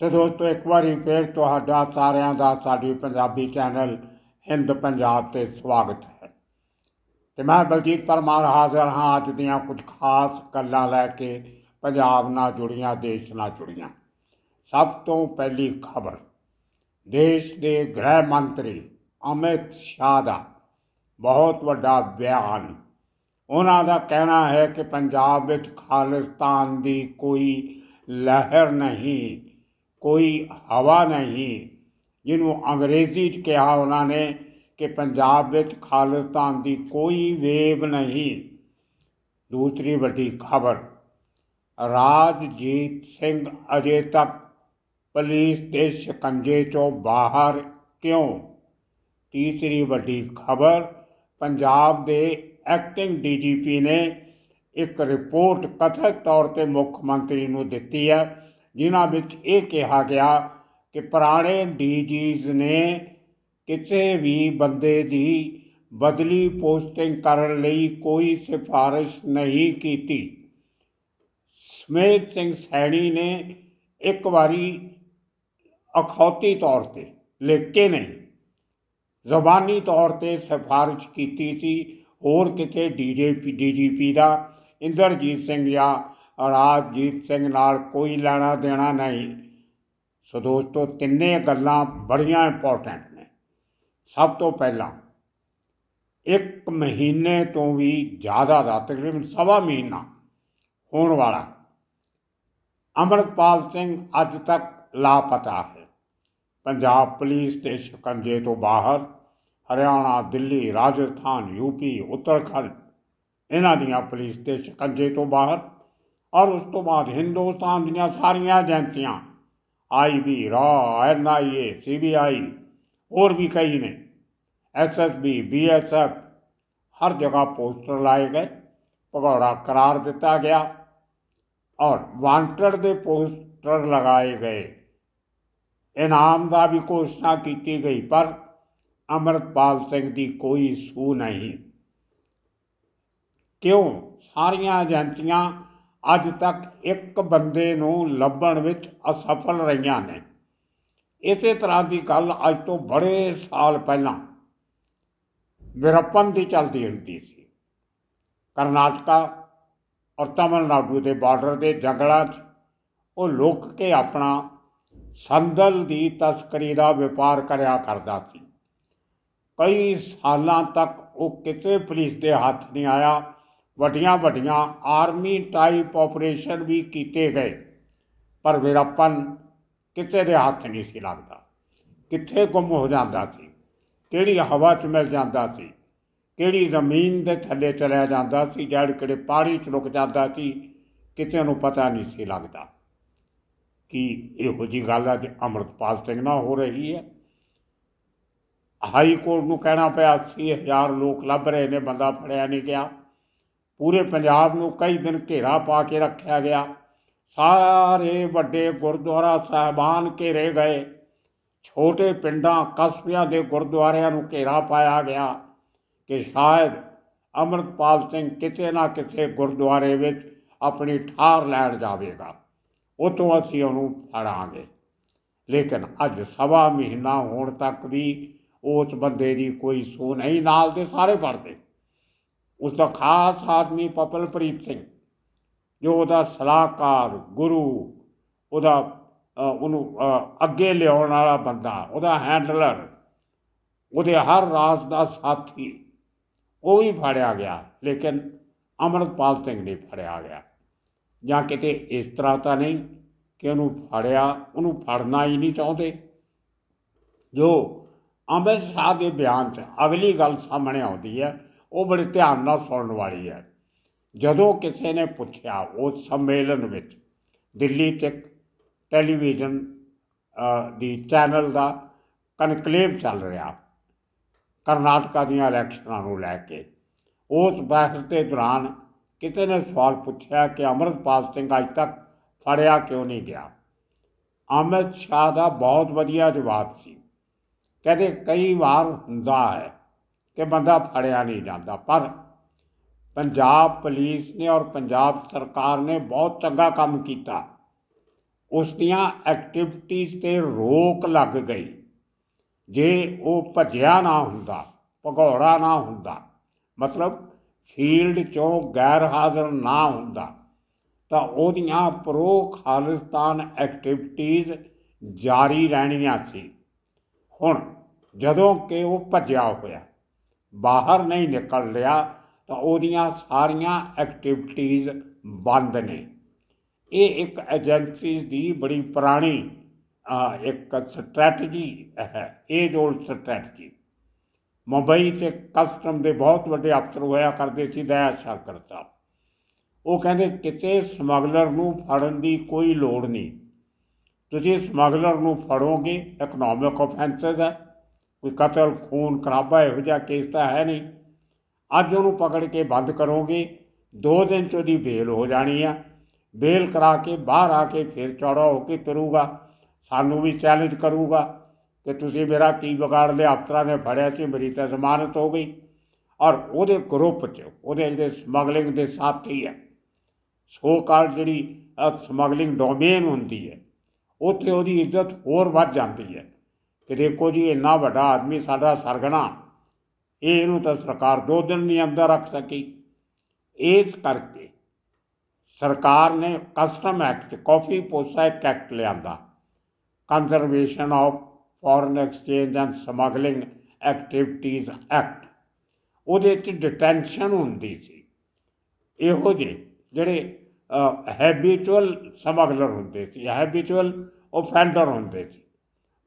ਤੇ ਦੋਸਤੋ ਇੱਕ ਵਾਰੀ ਫੇਰ ਤੁਹਾਡਾ ਸਾਰਿਆਂ ਦਾ ਸਾਡੀ ਪੰਜਾਬੀ ਚੈਨਲ ਹਿੰਦ ਪੰਜਾਬ ਤੇ ਸਵਾਗਤ ਹੈ ਤੇ ਮੈਂ ਬਲਜੀਤ ਪਰਮਾਰ ਹਾਜ਼ਰ ਹਾਂ ਅੱਜ ਦੀਆਂ ਕੁਝ ਖਾਸ ਕੱਲਾਂ ਲੈ ਕੇ ਪੰਜਾਬ ਨਾਲ ਜੁੜੀਆਂ ਦੇਸ਼ ਨਾਲ ਜੁੜੀਆਂ ਸਭ ਤੋਂ ਪਹਿਲੀ ਖਬਰ ਦੇਸ਼ ਦੇ ਗ੍ਰਹਿ ਮੰਤਰੀ ਅਮਿਤ ਸ਼ਾਹ ਦਾ ਬਹੁਤ ਵੱਡਾ ਬਿਆਨ ਉਹਨਾਂ ਦਾ ਕਹਿਣਾ ਹੈ ਕਿ ਪੰਜਾਬ ਵਿੱਚ ਖਾਲਿਸਤਾਨ ਦੀ ਕੋਈ ਲਹਿਰ ਨਹੀਂ ਕੋਈ ਹਵਾ ਨਹੀਂ ਜਿਹਨੂੰ ਅੰਗਰੇਜ਼ੀ 'ਚ ਕਿਹਾ ਉਹਨਾਂ ਨੇ ਕਿ ਪੰਜਾਬ ਵਿੱਚ ਖਾਲਸਤਾਨ ਦੀ ਕੋਈ ਵੇਵ ਨਹੀਂ ਦੂਸਰੀ ਵੱਡੀ ਖਬਰ ਰਾਜਜੀਤ ਸਿੰਘ ਅਜੇ ਤੱਕ ਪੁਲਿਸ ਦੇ ਸ਼ਿਕੰਜੇ ਤੋਂ ਬਾਹਰ ਕਿਉਂ ਤੀਸਰੀ ਵੱਡੀ ਖਬਰ ਪੰਜਾਬ ਦੇ ਐਕਟਿੰਗ ਡੀਜੀਪੀ ਨੇ ਇੱਕ ਰਿਪੋਰਟ ਕਥਿਤ ਤੌਰ ਤੇ ਮੁੱਖ ਮੰਤਰੀ ਨੂੰ ਦਿੱਤੀ ਹੈ ਜਿਨ੍ਹਾਂ ਵਿੱਚ ਇਹ ਕਿਹਾ ਗਿਆ ਕਿ ਪੁਰਾਣੇ ਡੀਜੀਜ਼ ਨੇ ਕਿਤੇ ਵੀ ਬੰਦੇ ਦੀ ਬਦਲੀ ਪੋਸਟਿੰਗ ਕਰਨ ਲਈ ਕੋਈ ਸਿਫਾਰਿਸ਼ ਨਹੀਂ ਕੀਤੀ ਸਮੇਤ ਸਿੰਘ ਸੈਣੀ ਨੇ ਇੱਕ ਵਾਰੀ ਅਖੌਤੀ ਤੌਰ ਤੇ ਲਿਖ ਕੇ ਨਹੀਂ ਜ਼ਬਾਨੀ ਤੌਰ ਤੇ ਸਿਫਾਰਿਸ਼ ਕੀਤੀ ਸੀ ਹੋਰ ਕਿਤੇ ਡੀਜੀਪੀ ਡੀਜੀਪੀ ਦਾ ਇੰਦਰਜੀਤ ਸਿੰਘ ਜਾਂ ਔਰ ਆਜੀਤ ਸਿੰਘ ਨਾਲ ਕੋਈ ਲੈਣਾ ਦੇਣਾ ਨਹੀਂ ਸੋ ਦੋਸਤੋ ਤਿੰਨੇ ਗੱਲਾਂ ਬੜੀਆਂ ਇੰਪੋਰਟੈਂਟ ਨੇ ਸਭ ਤੋਂ ਪਹਿਲਾਂ ਇੱਕ ਮਹੀਨੇ ਤੋਂ ਵੀ ਜ਼ਿਆਦਾ ਦਾ ਤਕਰੀਬਨ ਸਵਾ ਮਹੀਨਾ ਹੋਣ ਵਾਲਾ ਅਮਰਪਾਲ ਸਿੰਘ ਅੱਜ ਤੱਕ ਲਾਪਤਾ ਹੈ ਪੰਜਾਬ ਪੁਲਿਸ ਦੇ ਸ਼ਿਕੰਜੇ ਤੋਂ ਬਾਹਰ ਹਰਿਆਣਾ ਦਿੱਲੀ ਰਾਜਸਥਾਨ ਯੂਪੀ ਉੱਤਰਾਖੰਡ ਇਹਨਾਂ ਦੀਆਂ ਪੁਲਿਸ ਦੇ ਸ਼ਿਕੰਜੇ ਤੋਂ ਬਾਹਰ ਔਰ ਉਸ ਤੋਂ ਬਾਅਦ ਹਿੰਦੁਸਤਾਨ ਦੀਆਂ ਸਾਰੀਆਂ ਏਜੰਸੀਆਂ ਆਈਬੀ ਰਾ ਐਨਆਈਏ ਸੀਬੀਆਈ ਹੋਰ ਵੀ ਕਈ ਨੇ ਐਸਐਸਬੀ ਬੀਐਸਐਫ ਹਰ ਜਗ੍ਹਾ ਪੋਸਟਰ ਲਾਏ ਗਏ ਭਗੌੜਾ ਕਰਾਰ ਦਿੱਤਾ ਗਿਆ ਔਰ ਵਾਂਟਡ ਦੇ ਪੋਸਟਰ ਲਗਾਏ ਗਏ ਇਨਾਮ ਦਾ ਵੀ ਕੋਸ਼ਿਸ਼ਾਂ ਕੀਤੀ ਗਈ ਪਰ ਅਮਰਪਾਲ ਸਿੰਘ ਦੀ ਕੋਈ ਸੂ ਨਹੀਂ ਕਿਉਂ ਸਾਰੀਆਂ ਏਜੰਸੀਆਂ ਅੱਜ ਤੱਕ ਇੱਕ ਬੰਦੇ ਨੂੰ ਲੱਭਣ ਵਿੱਚ ਅਸਫਲ ਰਹੀਆਂ ਨੇ ਇਸੇ ਤਰ੍ਹਾਂ ਦੀ ਗੱਲ ਅੱਜ ਤੋਂ ਬੜੇ ਸਾਲ ਪਹਿਲਾਂ ਵਿਰਪਨ ਦੀ ਚੱਲਦੀ ਹੁੰਦੀ ਸੀ ਕਰਨਾਟਕਾ ਔਰ ਤਾਮਿਲਨਾਡੂ ਦੇ ਬਾਰਡਰ ਦੇ ਜੰਗਲਾਂ 'ਚ ਉਹ ਲੋਕ ਕੇ ਆਪਣਾ ਸੰਦਲ ਦੀ ਤਸਕਰੀ ਦਾ ਵਪਾਰ ਕਰਿਆ ਕਰਦਾ ਸੀ ਕਈ ਸਾਲਾਂ ਤੱਕ ਉਹ ਕਿਤੇ ਪੁਲਿਸ ਦੇ ਹੱਥ ਨਹੀਂ ਆਇਆ ਵੱਡੀਆਂ ਵੱਡੀਆਂ ਆਰਮੀ ਟਾਈਪ ਆਪਰੇਸ਼ਨ ਵੀ ਕੀਤੇ ਗਏ ਪਰ ਵਿਰਾਪਨ ਕਿਤੇ ਦੇ ਹੱਥ ਨਹੀਂ ਸੀ ਲੱਗਦਾ ਕਿੱਥੇ ਗੁੰਮ ਹੋ ਜਾਂਦਾ ਸੀ ਕਿਹੜੀ ਹਵਾ 'ਚ ਮਿਲ ਜਾਂਦਾ ਸੀ ਕਿਹੜੀ ਜ਼ਮੀਨ ਦੇ ਥੱਲੇ ਚਲਾ ਜਾਂਦਾ ਸੀ ਜੜ ਕਿਹੜੇ ਪਾਣੀ 'ਚ ਲੁਕ ਜਾਂਦਾ ਸੀ ਕਿਤੇ ਨੂੰ ਪਤਾ ਨਹੀਂ ਸੀ ਲੱਗਦਾ ਕਿ ਇਹੋ ਜੀ ਗੱਲ ਹੈ ਕਿ ਅਮਰਤਪਾਲ ਸਿੰਘ ਨਾਲ ਹੋ ਰਹੀ ਹੈ ਹਾਈ ਕੋਰਟ ਨੂੰ ਕਹਿਣਾ ਪਿਆ 80000 ਲੋਕ ਲੱਭ ਰਹੇ ਨੇ ਬੰਦਾ ਫੜਿਆ ਨਹੀਂ ਗਿਆ ਪੂਰੇ ਪੰਜਾਬ ਨੂੰ ਕਈ ਦਿਨ ਘੇਰਾ ਪਾ ਕੇ ਰੱਖਿਆ ਗਿਆ ਸਾਰੇ ਵੱਡੇ ਗੁਰਦੁਆਰਾ ਸਹਿਬਾਨ ਘੇਰੇ ਗਏ ਛੋਟੇ ਪਿੰਡਾਂ ਕਸਬਿਆਂ ਦੇ ਗੁਰਦੁਆਰਿਆਂ ਨੂੰ ਘੇਰਾ ਪਾਇਆ ਗਿਆ ਕਿ ਸ਼ਾਇਦ ਅਮਰਪਾਲ ਸਿੰਘ ਕਿਤੇ ਨਾ ਕਿਤੇ ਗੁਰਦੁਆਰੇ ਵਿੱਚ ਆਪਣੀ ਠਾਰ ਲੈਣ ਜਾਵੇਗਾ ਉਤੋਂ ਅਸੀਂ ਉਹਨੂੰ ਫੜਾਂਗੇ ਲੇਕਿਨ ਅੱਜ ਸਵਾ ਮਹੀਨਾ ਹੋਣ ਤੱਕ ਵੀ ਉਸ ਬੰਦੇ ਦੀ ਕੋਈ ਸੋ ਨਹੀਂ ਨਾਲ ਦੇ ਸਾਰੇ ਪੜਦੇ ਉਸ ਦਾ ਖਾਸ ਆਦਮੀ ਪਪਲਪ੍ਰੀਤ ਸਿੰਘ ਜੋ ਉਹਦਾ ਸਲਾਹਕਾਰ ਗੁਰੂ ਉਹਦਾ ਉਹਨੂੰ ਅੱਗੇ ਲਿਆਉਣ ਵਾਲਾ ਬੰਦਾ ਉਹਦਾ ਹੈਂਡਲਰ ਉਹਦੇ ਹਰ ਰਾਜ ਦਾ ਸਾਥੀ ਉਹ ਵੀ ਫੜਿਆ ਗਿਆ ਲੇਕਿਨ ਅਮਰਪਾਲ ਸਿੰਘ ਨਹੀਂ ਫੜਿਆ ਗਿਆ ਜਾਂ ਕਿਤੇ ਇਸ ਤਰ੍ਹਾਂ ਤਾਂ ਨਹੀਂ ਕਿ ਉਹਨੂੰ ਫੜਿਆ ਉਹਨੂੰ ਫੜਨਾ ਹੀ ਨਹੀਂ ਚਾਹੁੰਦੇ ਜੋ ਅਮਰ ਸਾਹਿਬ ਦੇ ਬਿਆਨ 'ਚ ਅਗਲੀ ਗੱਲ ਸਾਹਮਣੇ ਆਉਂਦੀ ਹੈ ਉਹ ਬੜੇ ਧਿਆਨ ਨਾਲ ਸੁਣਨ ਵਾਲੀ ਹੈ ਜਦੋਂ ਕਿਸੇ ਨੇ ਪੁੱਛਿਆ ਉਸ ਸੰਮੇਲਨ ਵਿੱਚ ਦਿੱਲੀ ਤੱਕ ਟੈਲੀਵਿਜ਼ਨ ਦੀ ਚੈਨਲ ਦਾ ਕਨਕਲੇਵ ਚੱਲ ਰਿਹਾ ਕਰਨਾਟਕਾ ਦੀਆਂ ਇਲੈਕਸ਼ਨਾਂ ਨੂੰ ਲੈ ਕੇ ਉਸ ਬਹਿਸ ਦੇ ਦੌਰਾਨ ਕਿਤੇ ਨੇ ਸਵਾਲ ਪੁੱਛਿਆ ਕਿ ਅਮਰਪਾਲ ਸਿੰਘ ਅਜ ਤੱਕ ਫੜਿਆ ਕਿਉਂ ਨਹੀਂ ਗਿਆ ਅਮਿਤ ਸ਼ਾਹ ਦਾ ਬਹੁਤ ਵਧੀਆ ਜਵਾਬ ਸੀ ਕਹਿੰਦੇ ਕਈ ਵਾਰ ਹੁੰਦਾ ਹੈ ਕਿ ਬੰਦਾ ਫੜਿਆ ਨਹੀਂ ਜਾਂਦਾ ਪਰ ਪੰਜਾਬ ਪੁਲਿਸ ਨੇ ਔਰ ਪੰਜਾਬ ਸਰਕਾਰ ਨੇ ਬਹੁਤ ਚੰਗਾ ਕੰਮ ਕੀਤਾ ਉਸ ਦੀਆਂ ਐਕਟੀਵਿਟੀਆਂ ਤੇ ਰੋਕ ਲੱਗ ਗਈ ਜੇ ਉਹ ਭਜਿਆ ਨਾ ਹੁੰਦਾ ਭਗੌੜਾ ਨਾ ਹੁੰਦਾ ਮਤਲਬ ਫੀਲਡ ਚੋਂ ਗੈਰ ਹਾਜ਼ਰ ਨਾ ਹੁੰਦਾ ਤਾਂ ਉਹਦੀਆਂ ਪ੍ਰੋ ਖਾਲਿਸਤਾਨ ਐਕਟੀਵਿਟੀਆਂ ਜਾਰੀ ਰਹਿਣੀਆਂ ਸੀ ਹੁਣ ਜਦੋਂ ਕਿ ਉਹ ਭੱਜਿਆ ਹੋਇਆ ਬਾਹਰ ਨਹੀਂ ਨਿਕਲ ਰਿਹਾ ਤਾਂ ਉਹਦੀਆਂ ਸਾਰੀਆਂ ਐਕਟੀਵਿਟੀਆਂ ਬੰਦ ਨੇ ਇਹ ਇੱਕ ਏਜੰਸੀ ਦੀ ਬੜੀ ਪੁਰਾਣੀ ਇੱਕ ਸਟ੍ਰੈਟਜੀ ਹੈ ਇਹ ਜੋ ਸਟ੍ਰੈਟਜੀ ਮੁੰਬਈ ਤੇ ਕਸਟਮ ਦੇ ਬਹੁਤ ਵੱਡੇ ਅਫਸਰ ਹੋਇਆ ਕਰਦੇ ਸੀ ਦਇਆ ਸ਼ਾਕਰ ਉਹ ਕਹਿੰਦੇ ਕਿਤੇ ਸਮਗਲਰ ਨੂੰ ਫੜਨ ਦੀ ਕੋਈ ਲੋੜ ਨਹੀਂ ਤੁਸੀਂ ਸਮਗਲਰ ਨੂੰ ਫੜੋਗੇ ਇਕਨੋਮਿਕ ਆਫੈਂਸਸ ਹੈ ਕੋਈ ਕਤਲ ਖੂਨ ਖਰਾਬਾ ਇਹੋ ਜਿਹਾ ਕੇਸ ਤਾਂ ਹੈ ਨਹੀਂ ਅੱਜ ਉਹਨੂੰ ਪਕੜ ਕੇ ਬੰਦ ਕਰੋਗੇ ਦੋ ਦਿਨ ਚ ਉਹਦੀ ਬੇਲ ਹੋ ਜਾਣੀ ਆ ਬੇਲ ਕਰਾ ਕੇ ਬਾਹਰ ਆ ਕੇ ਫਿਰ ਚੌੜਾ ਹੋ ਕੇ ਤਰੂਗਾ ਸਾਨੂੰ ਵੀ ਚੈਲੰਜ ਕਰੂਗਾ ਕਿ ਤੁਸੀਂ ਮੇਰਾ ਕੀ ਵਿਗਾੜ ਲਿਆ ਅਫਸਰਾਂ ਨੇ ਫੜਿਆ ਸੀ ਮੇਰੀ ਤਾਂ ਜ਼ਮਾਨਤ ਹੋ ਗਈ ਔਰ ਉਹਦੇ ਗਰੁੱਪ 'ਚ ਉਹਦੇ ਜਿਹੜੇ ਸਮਗਲਿੰਗ ਦੇ ਸਾਥੀ ਆ ਸੋ ਕਾਲ ਜਿਹੜੀ ਸਮਗਲਿੰਗ ਡੋਮੇਨ ਹੁੰਦੀ ਹੈ ਉੱਥੇ ਉਹਦੀ ਇੱਜ਼ਤ ਹੋਰ ਵੱਧ ਜਾਂਦੀ ਹੈ ਕਿ ਦੇਖੋ ਜੀ ਇੰਨਾ ਵੱਡਾ ਆਦਮੀ ਸਾਡਾ ਸਰਗਣਾ ਇਹ ਨੂੰ ਤਾਂ ਸਰਕਾਰ ਦੋ ਦਿਨ ਨਹੀਂ ਅੰਦਰ ਰੱਖ ਸਕੀ ਇਸ ਕਰਕੇ ਸਰਕਾਰ ਨੇ ਕਸਟਮ ਐਕਟ ਕਾਫੀ ਪੋਸੈਕ ਐਕਟ ਲਿਆਂਦਾ conservation of foreign exchange and smuggling activities act ਉਹਦੇ ਵਿੱਚ ਡਿਟੈਂਸ਼ਨ ਹੁੰਦੀ ਸੀ ਇਹੋ ਜਿਹੇ ਜਿਹੜੇ ਹੈਬਿਚੁਅਲ ਸਮਗਲਰ ਹੁੰਦੇ ਸੀ ਹੈਬਿਚੁਅਲ ਆਫੈਂਡਰ ਹੁੰਦੇ ਸੀ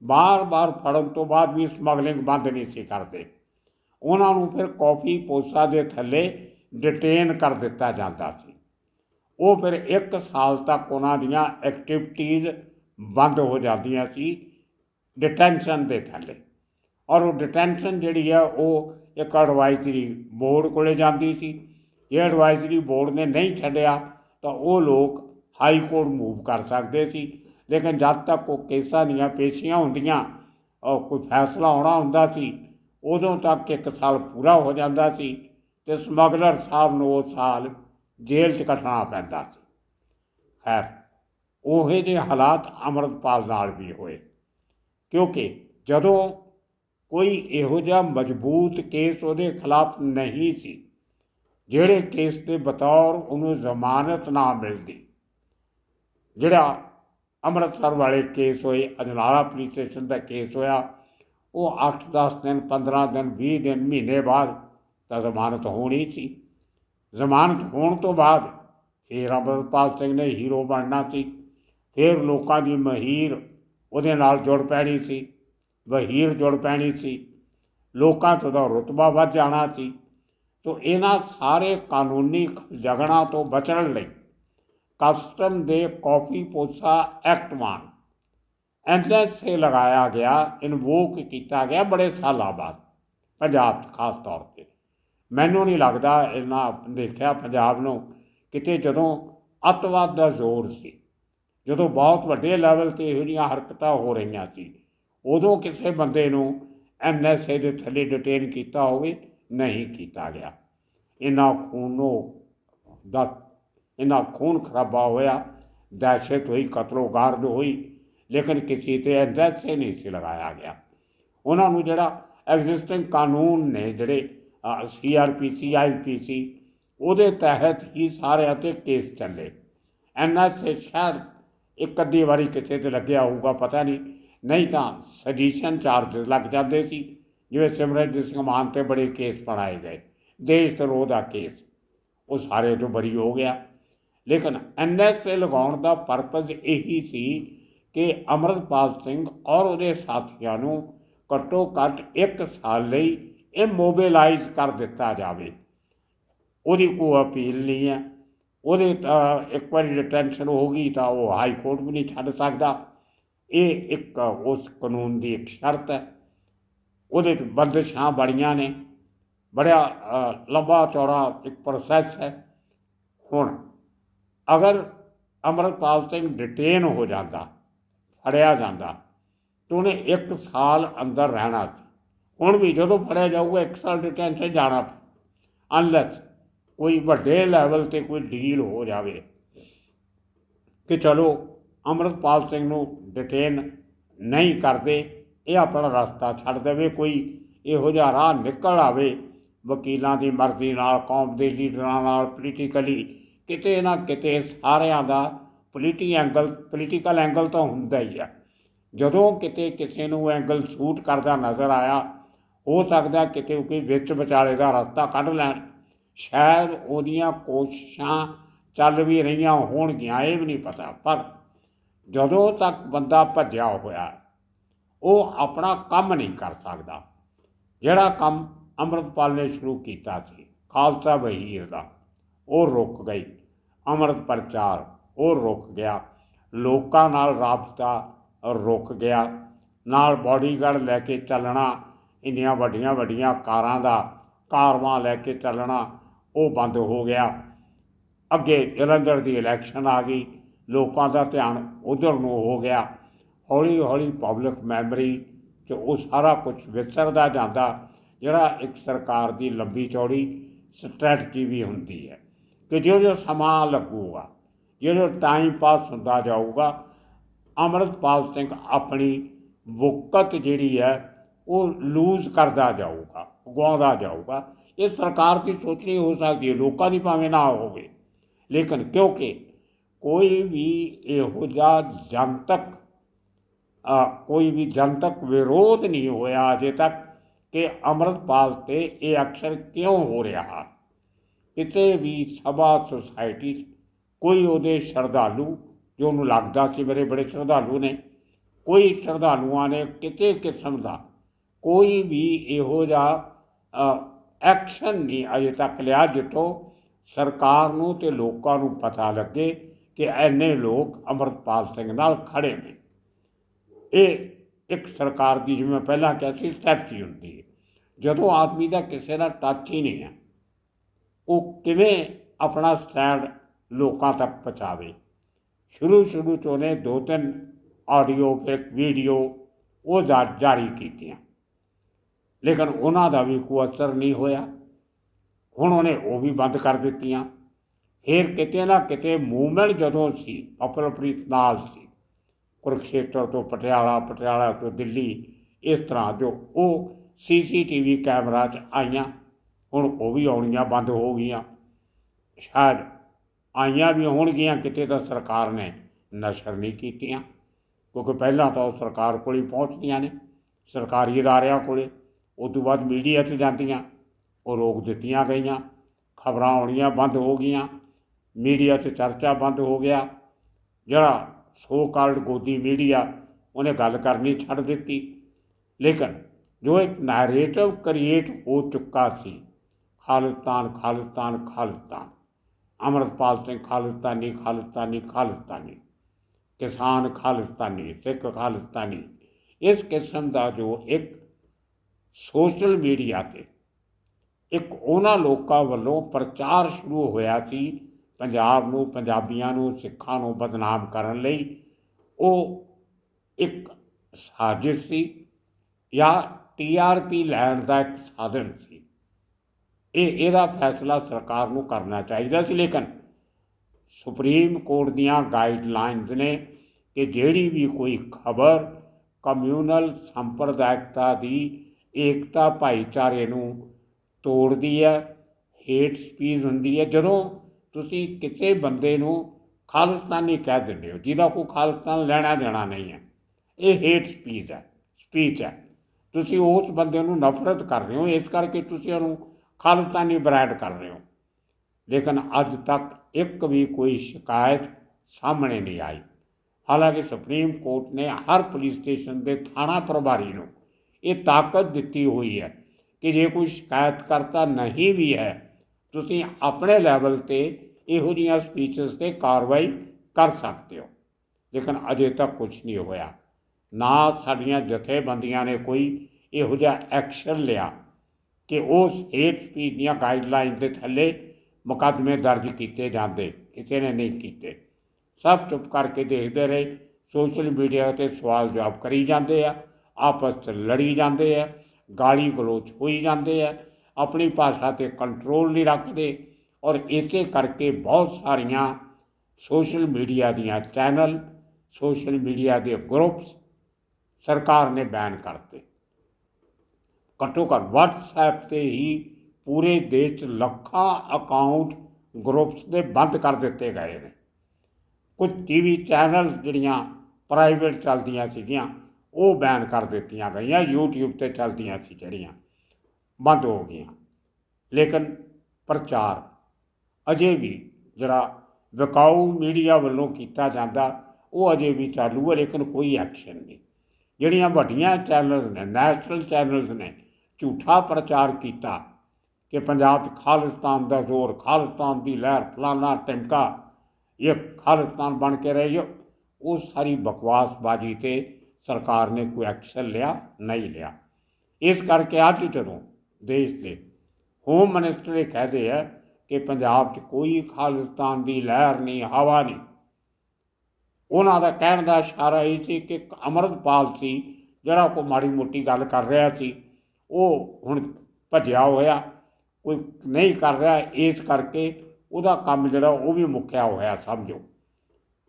ਬਾਰ-ਬਾਰ ਫੜਨ ਤੋਂ ਬਾਅਦ ਵੀ ਸਮਗਲਿੰਗ ਬੰਦ ਨਹੀਂ ਸੀ ਕਰਦੇ ਉਹਨਾਂ ਨੂੰ ਫਿਰ ਕਾਫੀ ਪੋਸਾ ਦੇ ਥੱਲੇ ਡਿਟੇਨ ਕਰ ਦਿੱਤਾ ਜਾਂਦਾ ਸੀ ਉਹ ਫਿਰ 1 ਸਾਲ ਤੱਕ ਉਹਨਾਂ ਦੀਆਂ ਐਕਟੀਵਿਟੀਜ਼ ਬੰਦ ਹੋ ਜਾਂਦੀਆਂ ਸੀ ਡਿਟੈਂਸ਼ਨ ਦੇ ਥੱਲੇ ਔਰ ਉਹ ਡਿਟੈਂਸ਼ਨ ਜਿਹੜੀ ਆ ਉਹ ਇੱਕ ਐਡਵਾਈਜ਼ਰੀ ਬੋਰਡ ਕੋਲੇ ਜਾਂਦੀ ਸੀ ਇਹ ਐਡਵਾਈਜ਼ਰੀ ਬੋਰਡ ਨੇ ਨਹੀਂ ਛੱਡਿਆ ਤਾਂ ਉਹ ਲੋਕ ਹਾਈ ਕੋਰਟ ਮੂਵ ਕਰ ਸਕਦੇ ਸੀ ਲੇਕਿਨ ਜਦ ਤੱਕ ਉਹ ਕੇਸਾਂ ਦੀਆਂ ਪੇਸ਼ੀਆਂ ਹੁੰਦੀਆਂ ਔਰ ਕੋਈ ਫੈਸਲਾ ਹੋਣਾ ਹੁੰਦਾ ਸੀ ਉਦੋਂ ਤੱਕ ਇੱਕ ਸਾਲ ਪੂਰਾ ਹੋ ਜਾਂਦਾ ਸੀ ਤੇ ਸਮਗਲਰ ਸਾਹਿਬ ਨੂੰ ਉਹ ਸਾਲ ਜੇਲ੍ਹ 'ਚ ਕੱਟਣਾ ਪੈਂਦਾ ਸੀ ਖੈਰ ਉਹੇ ਜਿਹੇ ਹਾਲਾਤ ਅਮਰਤਪਾਲ ਨਾਲ ਵੀ ਹੋਏ ਕਿਉਂਕਿ ਜਦੋਂ ਕੋਈ ਇਹੋ ਜਿਹਾ ਮਜ਼ਬੂਤ ਕੇਸ ਉਹਦੇ ਖਿਲਾਫ ਨਹੀਂ ਸੀ ਜਿਹੜੇ ਕੇਸ ਤੇ ਬਤੌਰ ਉਹਨੂੰ ਜ਼ਮਾਨਤ ਨਾ ਮਿਲਦੀ ਜਿਹੜਾ ਅੰਮ੍ਰਿਤਸਰ ਵਾਲੇ ਕੇਸ ਹੋਏ ਅਜਨਾਲਾ ਪੁਲਿਸ ਸਟੇਸ਼ਨ ਦਾ ਕੇਸ ਹੋਇਆ ਉਹ 8-10 ਦਿਨ 15 ਦਿਨ 20 ਦਿਨ ਮਹੀਨੇ ਬਾਅਦ ਤਾਂ ਜ਼ਮਾਨਤ ਹੋਣੀ ਸੀ ਜ਼ਮਾਨਤ ਹੋਣ ਤੋਂ ਬਾਅਦ ਫਿਰ ਅਮਰਪਾਲ ਸਿੰਘ ਨੇ ਹੀਰੋ ਬਣਨਾ ਸੀ ਫਿਰ ਲੋਕਾਂ ਦੀ ਮਹੀਰ ਉਹਦੇ ਨਾਲ ਜੁੜ ਪੈਣੀ ਸੀ ਵਹੀਰ ਜੁੜ ਪੈਣੀ ਸੀ ਲੋਕਾਂ ਤੋਂ ਦਾ ਰਤਬਾ ਵੱਧ ਜਾਣਾ ਸੀ ਤੋਂ ਇਹਨਾਂ ਸਾਰੇ ਕਾਨੂੰਨੀ ਜਗਣਾ ਤੋਂ ਬਚਣ ਲਈ ਕਸਟਮ ਦੇ ਕਾਫੀ ਪੋਸਾ ਐਕਟ ਵਾਂਗ ਐਂਟਲੈਸ ਸੇ ਲਗਾਇਆ ਗਿਆ ਇਨਵੋਕ ਕੀਤਾ ਗਿਆ ਬੜੇ ਸਾਲਾਂ ਬਾਅਦ ਪੰਜਾਬ ਖਾਸ ਤੌਰ ਤੇ ਮੈਨੂੰ ਨਹੀਂ ਲੱਗਦਾ ਇਹਨਾਂ ਦੇਖਿਆ ਪੰਜਾਬ ਨੂੰ ਕਿਤੇ ਜਦੋਂ ਅਤਵਾਦ ਦਾ ਜ਼ੋਰ ਸੀ ਜਦੋਂ ਬਹੁਤ ਵੱਡੇ ਲੈਵਲ ਤੇ ਇਹੋ ਜੀਆਂ ਹਰਕਤਾਂ ਹੋ ਰਹੀਆਂ ਸੀ ਉਦੋਂ ਕਿਸੇ ਬੰਦੇ ਨੂੰ ਐਨਐਸਏ ਦੇ ਥੱਲੇ ਡਿਟੇਨ ਕੀਤਾ ਹੋਵੇ ਨਹੀਂ ਕੀਤਾ ਗਿਆ ਇਹਨਾਂ ਖੂਨੋ ਦਾ ਇਹਨਾਂ ਖੂਨ ਖਰਾਬਾ ਹੋਇਆ ਦਹਿਸ਼ਤ ਹੋਈ ਕਤਲੋਗਾਰਦ ਹੋਈ ਲੇਕਿਨ ਕਿਸੇ ਤੇ ਐਡਰੈਸ ਸੇ ਨਹੀਂ ਸੀ ਲਗਾਇਆ ਗਿਆ ਉਹਨਾਂ ਨੂੰ ਜਿਹੜਾ ਐਗਜ਼ਿਸਟਿੰਗ ਕਾਨੂੰਨ ਨੇ ਜਿਹੜੇ ਸੀਆਰਪੀਸੀ ਆਈਪੀਸੀ ਉਹਦੇ ਤਹਿਤ ਹੀ ਸਾਰਿਆਂ ਤੇ ਕੇਸ ਚੱਲੇ ਐਨਐਸਏ ਸ਼ਾਇਦ ਇੱਕ ਅੱਧੀ ਵਾਰੀ ਕਿਸੇ ਤੇ ਲੱਗਿਆ ਹੋਊਗਾ ਪਤਾ ਨਹੀਂ ਨਹੀਂ ਤਾਂ ਸੈਡੀਸ਼ਨ ਚਾਰजेस ਲੱਗ ਜਾਂਦੇ ਸੀ ਜਿਵੇਂ ਸਿਮਰਜ ਸਿੰਘ ਮਾਨ ਤੇ ਬੜੇ ਕੇਸ ਪੜਾਏ ਗਏ ਦੇਸ਼ ਵਿਰੋਧ ਦਾ ਕੇਸ ਉਹ ਸਾਰੇ ਤੋਂ ਬਰੀ ਹੋ ਗਿਆ ਲੇਕਿਨ ਐਨਐਸਏ ਲਗਾਉਣ ਦਾ ਪਰਪਸ ਇਹੀ ਸੀ ਕਿ ਅਮਰਪਾਲ ਸਿੰਘ ਔਰ ਉਹਦੇ ਸਾਥੀਆਂ ਨੂੰ ਘੱਟੋ ਘੱਟ 1 ਸਾਲ ਲਈ ਇਹ ਮੋਬਿਲਾਈਜ਼ ਕਰ ਦਿੱਤਾ ਜਾਵੇ ਉਹਦੀ ਕੋਈ ਅਪੀਲ ਨਹੀਂ ਹੈ ਉਹਦੇ ਇੱਕ ਵਾਰੀ ਡਿਟੈਂਸ਼ਨ ਹੋ ਗਈ ਤਾਂ ਉਹ ਹਾਈ ਕੋਰਟ ਵੀ ਨਹੀਂ ਛੱਡ ਸਕਦਾ ਇਹ ਇੱਕ ਉਸ ਕਾਨੂੰਨ ਦੀ ਇੱਕ ਸ਼ਰਤ ਹੈ ਉਹਦੇ ਤੇ ਬੰਦਸ਼ਾਂ ਬੜੀਆਂ ਨੇ ਬੜਾ ਲੰਬਾ ਚੌੜਾ ਇੱਕ ਪ੍ਰੋਸੈਸ ਹੈ ਹੁਣ ਅਗਰ ਅਮਰਪਾਲ ਸਿੰਘ ਡਿਟੇਨ ਹੋ ਜਾਂਦਾ ਫੜਿਆ ਜਾਂਦਾ ਤਾਂ ਉਹਨੇ 1 ਸਾਲ ਅੰਦਰ ਰਹਿਣਾ ਸੀ ਹੁਣ ਵੀ ਜਦੋਂ ਫੜਿਆ ਜਾਊਗਾ 1 ਸਾਲ ਡਿਟੈਂਸ਼ਨ ਜਾਣਾ ਅਨਲੈਸ ਕੋਈ ਵੱਡੇ ਲੈਵਲ ਤੇ ਕੋਈ ਡੀਲ ਹੋ ਜਾਵੇ ਕਿ ਚਲੋ ਅਮਰਪਾਲ ਸਿੰਘ ਨੂੰ ਡਿਟੇਨ ਨਹੀਂ ਕਰਦੇ ਇਹ ਆਪਣਾ ਰਸਤਾ ਛੱਡ ਦੇਵੇ ਕੋਈ ਇਹੋ ਜਿਹਾ ਰਾਹ ਨਿਕਲ ਆਵੇ ਵਕੀਲਾਂ ਦੀ ਮਰਜ਼ੀ ਨਾਲ ਕੌਮ ਦੇ ਲੀਡਰਾਂ ਨਾਲ ਪੋਲੀਟੀਕਲੀ ਕਿਤੇ ਨਾ ਕਿਤੇ ਸਾਰਿਆਂ ਦਾ ਪੋਲੀਟੀ ਐਂਗਲ ਪੋਲੀਟੀਕਲ ਐਂਗਲ ਤੋਂ ਹੁੰਦਾ ਹੀ ਆ ਜਦੋਂ ਕਿਤੇ ਕਿਸੇ ਨੂੰ ਐਂਗਲ ਸੂਟ ਕਰਦਾ ਨਜ਼ਰ ਆਇਆ ਹੋ ਸਕਦਾ ਕਿਤੇ ਕੋਈ ਵਿੱਚ ਵਿਚਾਲੇ ਦਾ ਰਸਤਾ ਕੱਢ ਲੈਣ ਸ਼ਾਇਦ ਉਹਦੀਆਂ ਕੋਸ਼ਿਸ਼ਾਂ ਚੱਲ ਵੀ ਰਹੀਆਂ ਹੋਣਗੀਆਂ ਇਹ ਵੀ ਨਹੀਂ ਪਤਾ ਪਰ ਜਦੋਂ ਤੱਕ ਬੰਦਾ ਭੱਜਿਆ ਹੋਇਆ ਉਹ ਆਪਣਾ ਕੰਮ ਨਹੀਂ ਕਰ ਸਕਦਾ ਜਿਹੜਾ ਕੰਮ ਅੰਮ੍ਰਿਤਪਾਲ ਨੇ ਸ਼ੁਰੂ ਕੀਤਾ ਸੀ ਖਾਲਸਾ ਵਹੀਰ ਦਾ ਉਹ ਰੁਕ ਗਈ ਅਮਰਤ ਪ੍ਰਚਾਰ ਉਹ ਰੁਕ ਗਿਆ ਲੋਕਾਂ ਨਾਲ ਰਾਬਤਾ ਰੁਕ ਗਿਆ ਨਾਲ ਬਾਡੀਗਾਰਡ ਲੈ ਕੇ ਚੱਲਣਾ ਇੰਨੀਆਂ ਵੱਡੀਆਂ ਵੱਡੀਆਂ ਕਾਰਾਂ ਦਾ ਕਾਰਵਾਂ ਲੈ ਕੇ ਚੱਲਣਾ ਉਹ ਬੰਦ ਹੋ ਗਿਆ ਅੱਗੇ ਜਲੰਧਰ ਦੀ ਇਲੈਕਸ਼ਨ ਆ ਗਈ ਲੋਕਾਂ ਦਾ ਧਿਆਨ ਉਧਰ ਨੂੰ ਹੋ ਗਿਆ ਹੌਲੀ ਹੌਲੀ ਪਬਲਿਕ ਮੈਮਰੀ ਚ ਉਹ ਸਾਰਾ ਕੁਝ ਵਿਸਰਦਾ ਜਾਂਦਾ ਜਿਹੜਾ ਇੱਕ ਸਰਕਾਰ ਦੀ ਲੰਬੀ ਚੌੜੀ ਸਟ੍ਰੈਟਜੀ ਵੀ ਹੁੰਦੀ ਹੈ ਕਿ ਜਿਹੜਾ ਸਮਾਂ ਲੱਗੂਗਾ ਜਿਹੜਾ ਟਾਈਮ ਪਾਸ ਹੁੰਦਾ ਜਾਊਗਾ ਅਮਰਤਪਾਲ ਸਿੰਘ ਆਪਣੀ ਵਕਤ ਜਿਹੜੀ ਹੈ ਉਹ ਲੂਜ਼ ਕਰਦਾ ਜਾਊਗਾ ਗਵਾਉਂਦਾ ਜਾਊਗਾ ਇਹ ਸਰਕਾਰ ਦੀ ਸੋਚ ਨਹੀਂ ਹੋ ਸਕਦੀ ਲੋਕਾਂ ਦੀ ਭਾਵੇਂ ਨਾ ਹੋਵੇ ਲੇਕਿਨ ਕਿਉਂਕਿ ਕੋਈ ਵੀ ਇਹੋ ਜਿਹਾ ਜਨਤਕ ਕੋਈ ਵੀ ਜਨਤਕ ਵਿਰੋਧ ਨਹੀਂ ਹੋਇਆ ਅਜੇ ਤੱਕ ਕਿ ਅਮਰਤਪਾਲ ਤੇ ਇਹ ਅਕਸਰ ਕਿਉਂ ਹੋ ਰਿਹਾ ਕਿਤੇ ਵੀ ਸਭਾ ਸੁਸਾਇਟੀ 'ਚ ਕੋਈ ਉਹਦੇ ਸ਼ਰਧਾਲੂ ਜੋ ਉਹਨੂੰ ਲੱਗਦਾ ਸੀ ਮੇਰੇ ਬੜੇ ਸ਼ਰਧਾਲੂ ਨੇ ਕੋਈ ਸ਼ਰਧਾਲੂਆਂ ਨੇ ਕਿਤੇ ਕਿਸਮ ਦਾ ਕੋਈ ਵੀ ਇਹੋ ਜਿਹਾ ਐਕਸ਼ਨ ਨਹੀਂ ਅਜੇ ਤੱਕ ਲਿਆ ਜਿੱਤੋ ਸਰਕਾਰ ਨੂੰ ਤੇ ਲੋਕਾਂ ਨੂੰ ਪਤਾ ਲੱਗੇ ਕਿ ਐਨੇ ਲੋਕ ਅਮਰਪਾਲ ਸਿੰਘ ਨਾਲ ਖੜੇ ਨੇ ਇਹ ਇੱਕ ਸਰਕਾਰ ਦੀ ਜਿਵੇਂ ਪਹਿਲਾਂ ਕਹਿੰਦੇ ਸੀ ਸਟੈਪ ਹੁੰਦੀ ਹੈ ਜਦੋਂ ਆਦਮੀ ਦਾ ਕਿਸੇ ਨਾਲ ਟੱਚ ਹੀ ਨਹੀਂ ਹੈ ਉਹ ਕਿਵੇਂ ਆਪਣਾ ਸਟੈਂਡ ਲੋਕਾਂ ਤੱਕ ਪਹੁੰਚਾਵੇ ਸ਼ੁਰੂ ਸ਼ੁਰੂ ਤੋਂ ਨੇ ਦੋ ਤਿੰਨ ਆਡੀਓ ਫਿਰ ਵੀਡੀਓ ਉਹ ਜਾਰੀ ਕੀਤੀਆਂ ਲੇਕਿਨ ਉਹਨਾਂ ਦਾ ਵੀ ਕੋਈ ਅਸਰ ਨਹੀਂ ਹੋਇਆ ਹੁਣ ਉਹਨੇ ਉਹ ਵੀ ਬੰਦ ਕਰ ਦਿੱਤੀਆਂ ਫਿਰ ਕਿਤੇ ਨਾ ਕਿਤੇ ਮੂਵਮੈਂਟ ਜਦੋਂ ਸੀ ਪਪਲਪ੍ਰੀਤ ਨਾਲ ਸੀ ਕੁਰਖੇਤਰ ਤੋਂ ਪਟਿਆਲਾ ਪਟਿਆਲਾ ਤੋਂ ਦਿੱਲੀ ਇਸ ਤਰ੍ਹਾਂ ਜੋ ਉਹ ਸੀਸੀਟੀਵੀ ਕੈਮਰਾ 'ਚ ਆਈਆਂ ਹੁਣ ਉਹ ਵੀ ਆਉਣੀਆਂ ਬੰਦ ਹੋ ਗਈਆਂ ਸ਼ਾਇਦ ਆਈਆਂ ਵੀ ਹੋਣਗੀਆਂ ਕਿਤੇ ਤਾਂ ਸਰਕਾਰ ਨੇ ਨਸ਼ਰ ਨਹੀਂ ਕੀਤੀਆਂ ਕਿਉਂਕਿ ਪਹਿਲਾਂ ਤਾਂ ਉਹ ਸਰਕਾਰ ਕੋਲ ਹੀ ਪਹੁੰਚਦੀਆਂ ਨੇ ਸਰਕਾਰੀ ادارਿਆਂ ਕੋਲੇ ਉਸ ਤੋਂ ਬਾਅਦ ਮੀਡੀਆ ਤੇ ਜਾਂਦੀਆਂ ਉਹ ਰੋਕ ਦਿੱਤੀਆਂ ਗਈਆਂ ਖਬਰਾਂ ਆਉਣੀਆਂ ਬੰਦ ਹੋ ਗਈਆਂ ਮੀਡੀਆ ਤੇ ਚਰਚਾ ਬੰਦ ਹੋ ਗਿਆ ਜਿਹੜਾ ਸੋ ਕਾਲਡ ਗੋਦੀ ਮੀਡੀਆ ਉਹਨੇ ਗੱਲ ਕਰਨੀ ਛੱਡ ਦਿੱਤੀ ਲੇਕਿਨ ਜੋ ਇੱਕ ਨੈਰੇਟਿਵ ਕ੍ਰੀਏਟ ਹੋ ਚੁੱਕਾ ਸੀ ਖਾਲਿਸਤਾਨ ਖਾਲਿਸਤਾਨ ਖਾਲਿਸਤਾਨ ਅਮਰਪਾਲ ਸਿੰਘ ਖਾਲਿਸਤਾਨੀ ਖਾਲਿਸਤਾਨੀ ਖਾਲਿਸਤਾਨੀ ਕਿਸਾਨ ਖਾਲਿਸਤਾਨੀ ਸਿੱਖ ਖਾਲਿਸਤਾਨੀ ਇਸ ਕਿਸਮ ਦਾ ਜੋ ਇੱਕ ਸੋਸ਼ਲ ਮੀਡੀਆ ਤੇ ਇੱਕ ਉਹਨਾਂ ਲੋਕਾਂ ਵੱਲੋਂ ਪ੍ਰਚਾਰ ਸ਼ੁਰੂ ਹੋਇਆ ਸੀ ਪੰਜਾਬ ਨੂੰ ਪੰਜਾਬੀਆਂ ਨੂੰ ਸਿੱਖਾਂ ਨੂੰ ਬਦਨਾਮ ਕਰਨ ਲਈ ਉਹ ਇੱਕ ਸਾਜ਼ਿਸ਼ ਸੀ ਜਾਂ ਟੀਆਰਪੀ ਲੈਣ ਦਾ ਇੱਕ ਸਾਧਨ ਸੀ ਇਹ ਇਹਦਾ ਫੈਸਲਾ ਸਰਕਾਰ ਨੂੰ ਕਰਨਾ ਚਾਹੀਦਾ ਸੀ ਲੇਕਿਨ ਸੁਪਰੀਮ ਕੋਰਟ ਦੀਆਂ ਗਾਈਡਲਾਈਨਸ ਨੇ ਕਿ ਜਿਹੜੀ ਵੀ ਕੋਈ ਖਬਰ ਕਮਿਊਨਲ ਸੰਪਰਦਾਇਕਤਾ ਦੀ ਏਕਤਾ ਭਾਈਚਾਰੇ ਨੂੰ ਤੋੜਦੀ ਹੈ ਹੇਟ ਸਪੀਚ ਹੁੰਦੀ ਹੈ ਜਦੋਂ ਤੁਸੀਂ ਕਿਸੇ ਬੰਦੇ ਨੂੰ ਖਾਲਸਤਾਨੀ ਕਹਿ ਦਿੰਦੇ ਹੋ ਜਿਹਦਾ ਕੋਈ ਖਾਲਸਤਾਨ ਲੈਣਾ ਦੇਣਾ ਨਹੀਂ ਹੈ ਇਹ ਹੇਟ ਸਪੀਚ ਹੈ ਸਪੀਚ ਹੈ ਤੁਸੀਂ ਉਸ ਬੰਦੇ ਨੂੰ ਨਫ਼ਰਤ ਕਰ ਰਹੇ ਹੋ ਇਸ ਕਰਕੇ ਤੁਸੀਂ ਉਹਨੂੰ ਖਾਲਸਤਾਨੀ ਬ੍ਰਾਂਡ ਕਰ ਰਹੇ ਹੋ ਲੇਕਿਨ ਅੱਜ ਤੱਕ ਇੱਕ ਵੀ ਕੋਈ ਸ਼ਿਕਾਇਤ ਸਾਹਮਣੇ ਨਹੀਂ ਆਈ ਹਾਲਾਂਕਿ ਸੁਪਰੀਮ ਕੋਰਟ ਨੇ ਹਰ ਪੁਲਿਸ ਸਟੇਸ਼ਨ ਦੇ ਥਾਣਾ ਪ੍ਰਭਾਰੀ ਨੂੰ ਇਹ ਤਾਕਤ ਦਿੱਤੀ ਹੋਈ ਹੈ ਕਿ ਜੇ ਕੋਈ ਸ਼ਿਕਾਇਤ ਕਰਤਾ ਨਹੀਂ ਵੀ ਹੈ ਤੁਸੀਂ ਆਪਣੇ ਲੈਵਲ ਤੇ ਇਹੋ ਜੀਆਂ ਸਪੀਚਸ ਤੇ ਕਾਰਵਾਈ ਕਰ ਸਕਦੇ ਹੋ ਲੇਕਿਨ ਅਜੇ ਤੱਕ ਕੁਝ ਨਹੀਂ ਹੋਇਆ ਨਾ ਸਾਡੀਆਂ ਜਥੇਬੰਦੀਆਂ ਨੇ ਕੋਈ ਇਹੋ ਜਿਹਾ ਐਕਸ਼ਨ ਲਿਆ ਕਿ ਉਸ ਹੇਟ ਸਪੀਚ ਦੀਆਂ ਗਾਈਡਲਾਈਨ ਦੇ ਥੱਲੇ ਮੁਕਦਮੇ ਦਰਜ ਕੀਤੇ ਜਾਂਦੇ ਕਿਸੇ ਨੇ ਨਹੀਂ ਕੀਤੇ ਸਭ ਚੁੱਪ ਕਰਕੇ ਦੇਖਦੇ ਰਹੇ ਸੋਸ਼ਲ ਮੀਡੀਆ ਤੇ ਸਵਾਲ ਜਵਾਬ ਕਰੀ ਜਾਂਦੇ ਆ ਆਪਸ ਵਿੱਚ ਲੜੀ ਜਾਂਦੇ ਆ ਗਾਲੀ ਗਲੋਚ ਹੋਈ ਜਾਂਦੇ ਆ ਆਪਣੀ ਭਾਸ਼ਾ ਤੇ ਕੰਟਰੋਲ ਨਹੀਂ ਰੱਖਦੇ ਔਰ ਇਸੇ ਕਰਕੇ ਬਹੁਤ ਸਾਰੀਆਂ ਸੋਸ਼ਲ ਮੀਡੀਆ ਦੀਆਂ ਚੈਨਲ ਸੋਸ਼ਲ ਮੀਡੀਆ ਦੇ ਗਰੁੱਪਸ ਸਰਕਾਰ ਨੇ ਬੈਨ ਕਰਤੇ ਘੱਟੋ ਘੱਟ WhatsApp ਤੇ ਹੀ ਪੂਰੇ ਦੇਸ਼ 'ਚ ਲੱਖਾਂ ਅਕਾਊਂਟ ਗਰੁੱਪਸ ਦੇ ਬੰਦ ਕਰ ਦਿੱਤੇ ਗਏ ਨੇ ਕੁਝ ਟੀਵੀ ਚੈਨਲ ਜਿਹੜੀਆਂ ਪ੍ਰਾਈਵੇਟ ਚੱਲਦੀਆਂ ਸੀਗੀਆਂ ਉਹ ਬੈਨ ਕਰ ਦਿੱਤੀਆਂ ਗਈਆਂ YouTube ਤੇ ਚੱਲਦੀਆਂ ਸੀ ਜਿਹੜੀਆਂ ਬੰਦ ਹੋ ਗਈਆਂ ਲੇਕਿਨ ਪ੍ਰਚਾਰ ਅਜੇ ਵੀ ਜਿਹੜਾ ਵਿਕਾਊ ਮੀਡੀਆ ਵੱਲੋਂ ਕੀਤਾ ਜਾਂਦਾ ਉਹ ਅਜੇ ਵੀ ਚਾਲੂ ਹੈ ਲੇਕਿਨ ਕੋਈ ਐਕਸ਼ਨ ਨਹੀਂ ਜਿਹੜੀਆਂ ਵੱਡੀਆਂ ਚੈਨਲਸ ਨੇ ਨੈਸ਼ਨਲ ਚੈਨਲਸ ਨੇ ਝੂਠਾ ਪ੍ਰਚਾਰ ਕੀਤਾ ਕਿ ਪੰਜਾਬ 'ਚ ਖਾਲਿਸਤਾਨ ਦਾ ਜ਼ੋਰ ਖਾਲਿਸਤਾਨ ਦੀ ਲਹਿਰ ਫਲਾਣਾ ਟਿੰਕਾ ਇਹ ਖਾਲਿਸਤਾਨ ਬਣ ਕੇ ਰਹਿ ਜੋ ਉਹ ਸਾਰੀ ਬਕਵਾਸ ਬਾਜੀ ਤੇ ਸਰਕਾਰ ਨੇ ਕੋਈ ਐਕਸ਼ਨ ਲਿਆ ਨਹੀਂ ਲਿਆ ਇਸ ਕਰਕੇ ਅੱਜ ਜਦੋਂ ਦੇਸ਼ ਦੇ ਹੋਮ ਮਿਨਿਸਟਰ ਇਹ ਕਹਦੇ ਆ ਕਿ ਪੰਜਾਬ 'ਚ ਕੋਈ ਖਾਲਿਸਤਾਨ ਦੀ ਲਹਿਰ ਨਹੀਂ ਹਵਾ ਨਹੀਂ ਉਹਨਾਂ ਦਾ ਕਹਿਣ ਦਾ ਇਸ਼ਾਰਾ ਇਹ ਸੀ ਕਿ ਅਮਰਦਪਾਲ ਸੀ ਜਿਹੜਾ ਕੋ ਮਾੜੀ ਮੋਟੀ ਗੱਲ ਕਰ ਰਿਹਾ ਸੀ ਉਹ ਹੁਣ ਭਜਿਆ ਹੋਇਆ ਕੋਈ ਨਹੀਂ ਕਰ ਰਿਹਾ ਇਸ ਕਰਕੇ ਉਹਦਾ ਕੰਮ ਜਿਹੜਾ ਉਹ ਵੀ ਮੁੱਕਿਆ ਹੋਇਆ ਸਮਝੋ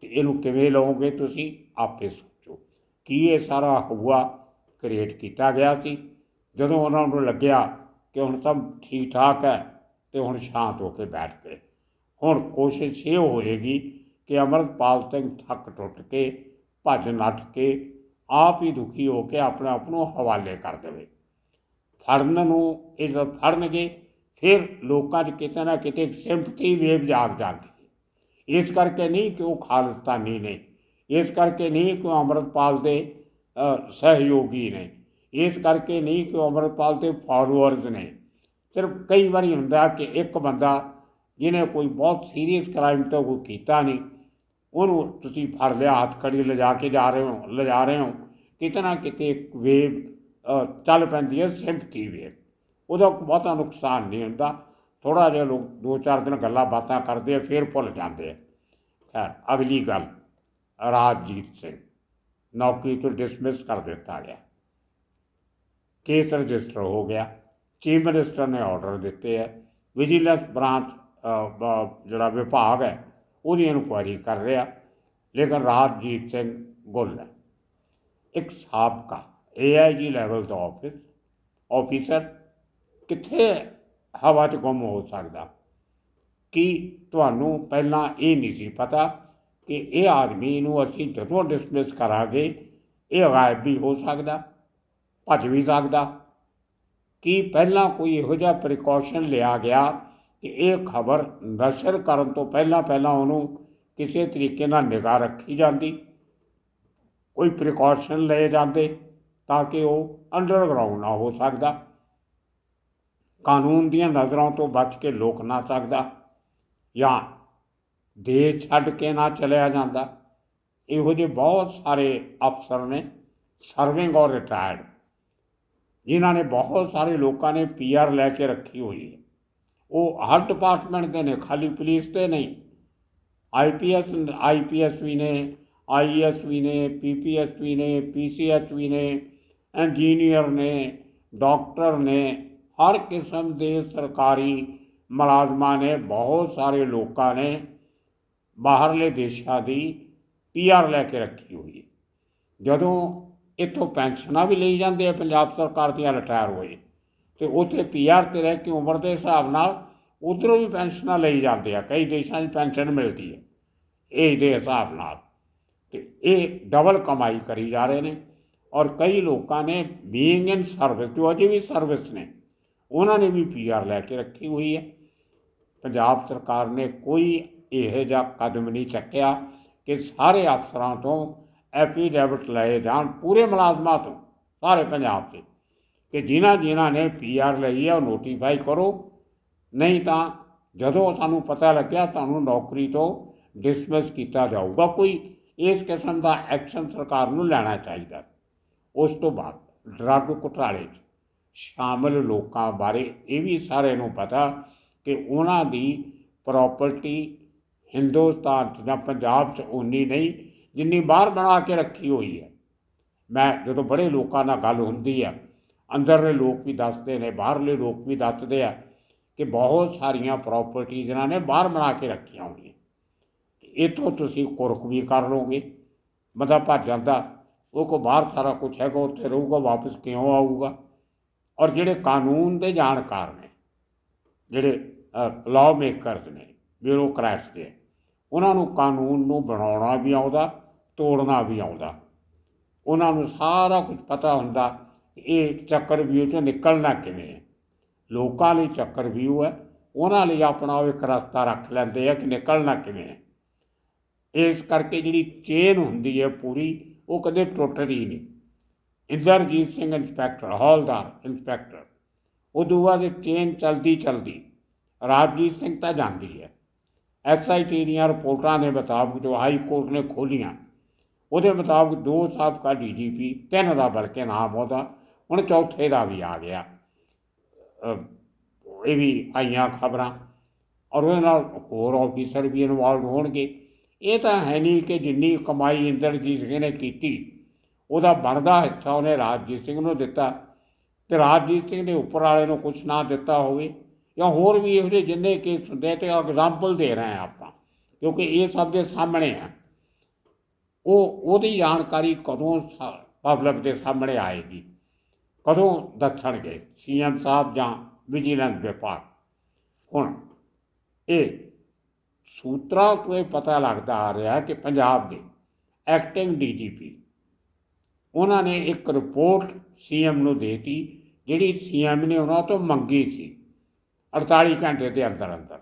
ਤੇ ਇਹਨੂੰ ਕਿਵੇਂ ਲਓਗੇ ਤੁਸੀਂ ਆਪੇ ਸੋਚੋ ਕੀ ਇਹ ਸਾਰਾ ਹੁਆ ਕ੍ਰੀਏਟ ਕੀਤਾ ਗਿਆ ਸੀ ਜਦੋਂ ਉਹਨਾਂ ਨੂੰ ਲੱਗਿਆ ਕਿ ਹੁਣ ਸਭ ਠੀਕ ਠਾਕ ਹੈ ਤੇ ਹੁਣ ਸ਼ਾਂਤ ਹੋ ਕੇ ਬੈਠ ਗਏ ਹੁਣ ਕੋਸ਼ਿਸ਼ ਇਹ ਹੋਏਗੀ ਕਿ ਅਮਰਪਾਲ ਸਿੰਘ ਥੱਕ ਟੁੱਟ ਕੇ ਭੱਜ ਨੱਠ ਕੇ ਆਪ ਹੀ ਦੁਖੀ ਹੋ ਕੇ ਆਪਣਾ ਆਪਣੋ ਹਵਾਲੇ ਕਰ ਦੇਵੇ ਫੜਨ ਨੂੰ ਇਹ ਫੜਨਗੇ ਫਿਰ ਲੋਕਾਂ 'ਚ ਕਿਤੇ ਨਾ ਕਿਤੇ ਸਿੰਪਥੀ ਵੇਵ ਜਾਗ ਜਾਂਦੀ ਹੈ ਇਸ ਕਰਕੇ ਨਹੀਂ ਕਿ ਉਹ ਖਾਲਸਤਾਨੀ ਨੇ ਇਸ ਕਰਕੇ ਨਹੀਂ ਕਿ ਅਮਰਤਪਾਲ ਦੇ ਸਹਿਯੋਗੀ ਨੇ ਇਸ ਕਰਕੇ ਨਹੀਂ ਕਿ ਅਮਰਤਪਾਲ ਦੇ ਫਾਰਵਰਡਸ ਨੇ ਸਿਰਫ ਕਈ ਵਾਰੀ ਹੁੰਦਾ ਕਿ ਇੱਕ ਬੰਦਾ ਜਿਹਨੇ ਕੋਈ ਬਹੁਤ ਸੀਰੀਅਸ ਕ੍ਰਾਈਮ ਤਾਂ ਕੋਈ ਕੀਤਾ ਨਹੀਂ ਉਹਨੂੰ ਤੁਸੀਂ ਫੜ ਲਿਆ ਹੱਥ ਖੜੀ ਲਿਜਾ ਕੇ ਜਾ ਰਹੇ ਹੋ ਲਿਜਾ ਰਹੇ ਹੋ ਕਿਤਨਾ ਕਿਤੇ ਵੇਵ ਚੱਲ ਪੈਂਦੀ ਹੈ ਸਿੰਪਥੀ ਵੀ ਉਹਦਾ ਬਹੁਤਾ ਨੁਕਸਾਨ ਨਹੀਂ ਹੁੰਦਾ ਥੋੜਾ ਜਿਹਾ ਲੋਕ ਦੋ ਚਾਰ ਦਿਨ ਗੱਲਾਂ ਬਾਤਾਂ ਕਰਦੇ ਆ ਫਿਰ ਭੁੱਲ ਜਾਂਦੇ ਆ ਖੈਰ ਅਗਲੀ ਗੱਲ ਰਾਜਜੀਤ ਸਿੰਘ ਨੌਕਰੀ ਤੋਂ ਡਿਸਮਿਸ ਕਰ ਦਿੱਤਾ ਗਿਆ ਕੇਸ ਰਜਿਸਟਰ ਹੋ ਗਿਆ ਚੀਫ ਮਿਨਿਸਟਰ ਨੇ ਆਰਡਰ ਦਿੱਤੇ ਆ ਵਿਜੀਲੈਂਸ ਬ੍ਰਾਂਚ ਜਿਹੜਾ ਵਿਭਾਗ ਹੈ ਉਹਦੀ ਇਨਕੁਆਇਰੀ ਕਰ ਰਿਹਾ ਲੇਕਿਨ ਰਾਜਜੀਤ ਸਿੰਘ ਗੁੱਲ ਇੱਕ ਇੱਕ ਸਾਬਕਾ ਏਆਈਜੀ ਲੈਵਲ ਦਾ ਆਫਿਸ ਆਫੀਸਰ ਕਿੱਥੇ ਹਵਾ 'ਚ ਗੁੰਮ ਹੋ ਸਕਦਾ ਕਿ ਤੁਹਾਨੂੰ ਪਹਿਲਾਂ ਇਹ ਨਹੀਂ ਸੀ ਪਤਾ ਕਿ ਇਹ ਆਦਮੀ ਨੂੰ ਅਸੀਂ ਜਦੋਂ ਡਿਸਮਿਸ ਕਰਾਂਗੇ ਇਹ ਗਾਇਬ ਵੀ ਹੋ ਸਕਦਾ ਭੱਜ ਵੀ ਸਕਦਾ ਕਿ ਪਹਿਲਾਂ ਕੋਈ ਇਹੋ ਜਿਹਾ ਪ੍ਰੀਕਾਸ਼ਨ ਲਿਆ ਗਿਆ ਕਿ ਇਹ ਖਬਰ ਨਸ਼ਰ ਕਰਨ ਤੋਂ ਪਹਿਲਾਂ ਪਹਿਲਾਂ ਉਹਨੂੰ ਕਿਸੇ ਤਰੀਕੇ ਨਾਲ ਨਿਗਾਹ ਰੱਖੀ ਜਾਂਦੀ ਕੋਈ ਪ੍ਰੀਕਾਸ਼ਨ ਲਏ ਜਾਂਦੇ ਤਾਂ ਕਿ ਉਹ ਅੰਡਰਗਰਾਉਂਡ ਨਾ ਹੋ ਸਕਦਾ ਕਾਨੂੰਨ ਦੀਆਂ ਨਜ਼ਰਾਂ ਤੋਂ ਬਚ ਕੇ ਲੋਕ ਨਾ ਸਕਦਾ ਜਾਂ ਦੇਸ਼ ਛੱਡ ਕੇ ਨਾ ਚਲਿਆ ਜਾਂਦਾ ਇਹੋ ਜਿਹੇ ਬਹੁਤ ਸਾਰੇ ਅਫਸਰ ਨੇ ਸਰਵਿੰਗ ਔਰ ਰਿਟਾਇਰਡ ਜਿਨ੍ਹਾਂ ਨੇ ਬਹੁਤ ਸਾਰੇ ਲੋਕਾਂ ਨੇ ਪੀਆਰ ਲੈ ਕੇ ਰੱਖੀ ਹੋਈ ਹੈ ਉਹ ਹਰ ਡਿਪਾਰਟਮੈਂਟ ਦੇ ਨੇ ਖਾਲੀ ਪੁਲਿਸ ਤੇ ਨਹੀਂ ਆਈਪੀਐਸ ਆਈਪੀਐਸ ਵੀ ਨੇ ਆਈਐਸ ਵੀ ਨੇ ਪੀਪੀਐਸ ਵੀ ਨੇ ਪੀਸੀਐਸ ਵੀ ਨੇ ਇੰਜੀਨੀਅਰ ਨੇ ਡਾਕਟਰ ਨੇ ਹਰ ਕਿਸਮ ਦੇ ਸਰਕਾਰੀ ਮੁਲਾਜ਼ਮਾਂ ਨੇ ਬਹੁਤ ਸਾਰੇ ਲੋਕਾਂ ਨੇ ਬਾਹਰਲੇ ਦੇਸ਼ਾਂ ਦੀ ਪੀਆਰ ਲੈ ਕੇ ਰੱਖੀ ਹੋਈ ਹੈ ਜਦੋਂ ਇਥੋਂ ਪੈਨਸ਼ਨਾਂ ਵੀ ਲਈ ਜਾਂਦੇ ਆ ਪੰਜਾਬ ਸਰਕਾਰ ਦੀਆਂ ਰਿਟਾਇਰ ਹੋਏ ਤੇ ਉਥੇ ਪੀਆਰ ਤੇ ਰਹਿ ਕੇ ਉਮਰ ਦੇ ਹਿਸਾਬ ਨਾਲ ਉਧਰੋਂ ਵੀ ਪੈਨਸ਼ਨਾਂ ਲਈ ਜਾਂਦੇ ਆ ਕਈ ਦੇਸ਼ਾਂ 'ਚ ਪੈਨਸ਼ਨ ਮਿਲਦੀ ਹੈ ਇਹ ਦੇ ਹਿਸਾਬ ਨਾਲ ਤੇ ਇਹ ਡਬਲ ਕਮਾਈ ਕਰੀ ਜਾ ਰਹੇ ਨੇ ਔਰ ਕਈ ਲੋਕਾਂ ਨੇ ਬੀਇੰਗ ਇਨ ਸਰਵਿਸ ਜੋ ਅਜੇ ਵੀ ਸਰਵਿਸ ਨੇ ਉਹਨਾਂ ਨੇ ਵੀ ਪੀਆਰ ਲੈ ਕੇ ਰੱਖੀ ਹੋਈ ਹੈ ਪੰਜਾਬ ਸਰਕਾਰ ਨੇ ਕੋਈ ਇਹੋ ਜਿਹਾ ਕਦਮ ਨਹੀਂ ਚੱਕਿਆ ਕਿ ਸਾਰੇ ਅਫਸਰਾਂ ਤੋਂ ਐਫੀਡੈਵਿਟ ਲਏ ਜਾਣ ਪੂਰੇ ਮੁਲਾਜ਼ਮਾਂ ਤੋਂ ਸਾਰੇ ਪੰਜਾਬ ਦੇ ਕਿ ਜਿਨ੍ਹਾਂ ਜਿਨ੍ਹਾਂ ਨੇ ਪੀਆਰ ਲਈ ਹੈ ਉਹ ਨੋਟੀਫਾਈ ਕਰੋ ਨਹੀਂ ਤਾਂ ਜਦੋਂ ਸਾਨੂੰ ਪਤਾ ਲੱਗਿਆ ਤੁਹਾਨੂੰ ਨੌਕਰੀ ਤੋਂ ਡਿਸਮਿਸ ਕੀਤਾ ਜਾਊਗਾ ਕੋਈ ਇਸ ਕਿਸਮ ਦਾ ਐਕਸ਼ਨ ਸਰਕਾਰ ਨੂੰ ਲੈਣਾ ਚਾਹੀਦਾ ਉਸ ਤੋਂ ਬਾਅਦ ਡਰੱਗ ਘੁਟਾਲੇ 'ਚ ਸ਼ਾਮਲ ਲੋਕਾਂ ਬਾਰੇ ਇਹ ਵੀ ਸਾਰੇ ਨੂੰ ਪਤਾ ਕਿ ਉਹਨਾਂ ਦੀ ਪ੍ਰਾਪਰਟੀ ਹਿੰਦੁਸਤਾਨ 'ਚ ਜਾਂ ਪੰਜਾਬ 'ਚ ਉਨੀ ਨਹੀਂ ਜਿੰਨੀ ਬਾਹਰ ਬਣਾ ਕੇ ਰੱਖੀ ਹੋਈ ਹੈ ਮੈਂ ਜਦੋਂ ਬੜੇ ਲੋਕਾਂ ਨਾਲ ਗੱਲ ਹੁੰਦੀ ਆ ਅੰਦਰਲੇ ਲੋਕ ਵੀ ਦੱਸਦੇ ਨੇ ਬਾਹਰਲੇ ਲੋਕ ਵੀ ਦੱਸਦੇ ਆ ਕਿ ਬਹੁਤ ਸਾਰੀਆਂ ਪ੍ਰਾਪਰਟੀ ਜਿਨ੍ਹਾਂ ਨੇ ਬਾਹਰ ਬਣਾ ਕੇ ਰੱਖੀਆਂ ਹੋਈਆਂ ਇਹ ਤੋਂ ਤੁਸੀਂ ਕੁਰਕ ਵੀ ਕਰ ਲੋਗੇ ਬੰਦਾ ਭੱਜ ਜਾਂਦਾ ਉਹ ਕੋ ਬਾਹਰ ਸਾਰਾ ਕੁਝ ਹੈਗਾ ਉੱਥੇ ਰਹੂਗਾ ਵਾਪਸ ਕਿਉਂ ਆਊਗਾ ਔਰ ਜਿਹੜੇ ਕਾਨੂੰਨ ਦੇ ਜਾਣਕਾਰ ਨੇ ਜਿਹੜੇ ਲਾਅ ਮੇਕਰਸ ਨੇ ਬਿਊਰੋਕਰੈਟਸ ਦੇ ਉਹਨਾਂ ਨੂੰ ਕਾਨੂੰਨ ਨੂੰ ਬਣਾਉਣਾ ਵੀ ਆਉਂਦਾ ਤੋੜਨਾ ਵੀ ਆਉਂਦਾ ਉਹਨਾਂ ਨੂੰ ਸਾਰਾ ਕੁਝ ਪਤਾ ਹੁੰਦਾ ਕਿ ਇਹ ਚੱਕਰ ਵੀ ਚੋਂ ਨਿਕਲਣਾ ਕਿਵੇਂ ਹੈ ਲੋਕਾਂ ਲਈ ਚੱਕਰ ਵੀ ਉਹ ਹੈ ਉਹਨਾਂ ਲਈ ਆਪਣਾ ਇੱਕ ਰਸਤਾ ਰੱਖ ਲੈਂਦੇ ਆ ਕਿ ਨਿਕਲਣਾ ਕਿਵੇਂ ਹੈ ਇਸ ਕਰਕੇ ਜਿਹੜੀ ਚੇਨ ਹੁੰਦੀ ਹੈ ਪੂਰੀ ਉਹ ਕਦੇ ਟੁੱਟਦੀ ਨਹੀਂ ਇੰਦਰਜੀਤ ਸਿੰਘ ਇੰਸਪੈਕਟਰ ਹੌਲਦਾਰ ਇੰਸਪੈਕਟਰ ਦੂਆ ਦੇ ਟ੍ਰੇਨ ਚਲਦੀ ਚਲਦੀ ਰਾਜਜੀਤ ਸਿੰਘ ਤਾਂ ਜਾਂਦੀ ਹੈ ਐਸਆਈਟੀ ਦੀਆਂ ਰਿਪੋਰਟਾਂ ਦੇ ਮੁਤਾਬਕ ਜੋ ਹਾਈ ਕੋਰਟ ਨੇ ਖੋਲੀਆਂ ਉਹਦੇ ਮੁਤਾਬਕ ਦੋ ਸਾਬਕਾ ਡੀਜੀਪੀ ਤਿੰਨ ਦਾ ਬਲਕੇ ਨਾਮ ਉਹਦਾ ਹੁਣ ਚੌਥੇ ਦਾ ਵੀ ਆ ਗਿਆ ਇਹ ਵੀ ਆਈਆਂ ਖਬਰਾਂ ਔਰ ਉਹਨਾਂ ਹੋਰ ਆਫੀਸਰ ਵੀ ਇਨਵੋਲਡ ਹੋਣਗੇ ਇਹ ਤਾਂ ਹੈ ਨਹੀਂ ਕਿ ਜਿੰਨੀ ਕਮਾਈ ਇੰਦਰਜੀਤ ਸਿੰਘ ਨੇ ਕੀਤੀ ਉਹਦਾ ਬਣਦਾ ਹਿੱਸਾ ਉਹਨੇ ਰਾਜਜੀਤ ਸਿੰਘ ਨੂੰ ਦਿੱਤਾ ਤੇ ਰਾਜਜੀਤ ਸਿੰਘ ਨੇ ਉੱਪਰ ਵਾਲੇ ਨੂੰ ਕੁਝ ਨਾ ਦਿੱਤਾ ਹੋਵੇ ਜਾਂ ਹੋਰ ਵੀ ਇਹੋ ਜਿਹੇ ਜਿੰਨੇ ਕੇਸ ਹੁੰਦੇ ਤੇ ਐਗਜ਼ਾਮਪਲ ਦੇ ਰਹੇ ਆ ਆਪਾਂ ਕਿਉਂਕਿ ਇਹ ਸਭ ਦੇ ਸਾਹਮਣੇ ਆ ਉਹ ਉਹਦੀ ਜਾਣਕਾਰੀ ਕਦੋਂ ਪਬਲਿਕ ਦੇ ਸਾਹਮਣੇ ਆਏਗੀ ਕਦੋਂ ਗਏ ਸੀਐਮ ਸਾਹਿਬ ਜਾਂ ਵਿਜੀਲੈਂਸ ਵਿਭਾਗ ਹੁਣ ਇਹ ਸੂਤਰਾਂ ਤੋਂ ਇਹ ਪਤਾ ਲੱਗਦਾ ਆ ਰਿਹਾ ਕਿ ਪੰਜਾਬ ਦੇ ਐਕਟਿੰਗ ਡੀਜੀਪੀ ਉਹਨਾਂ ਨੇ ਇੱਕ ਰਿਪੋਰਟ ਸੀਐਮ ਨੂੰ ਦੇਤੀ ਜਿਹੜੀ ਸੀਐਮ ਨੇ ਉਹਨਾਂ ਤੋਂ ਮੰਗੀ ਸੀ 48 ਘੰਟੇ ਦੇ ਅੰਦਰ ਅੰਦਰ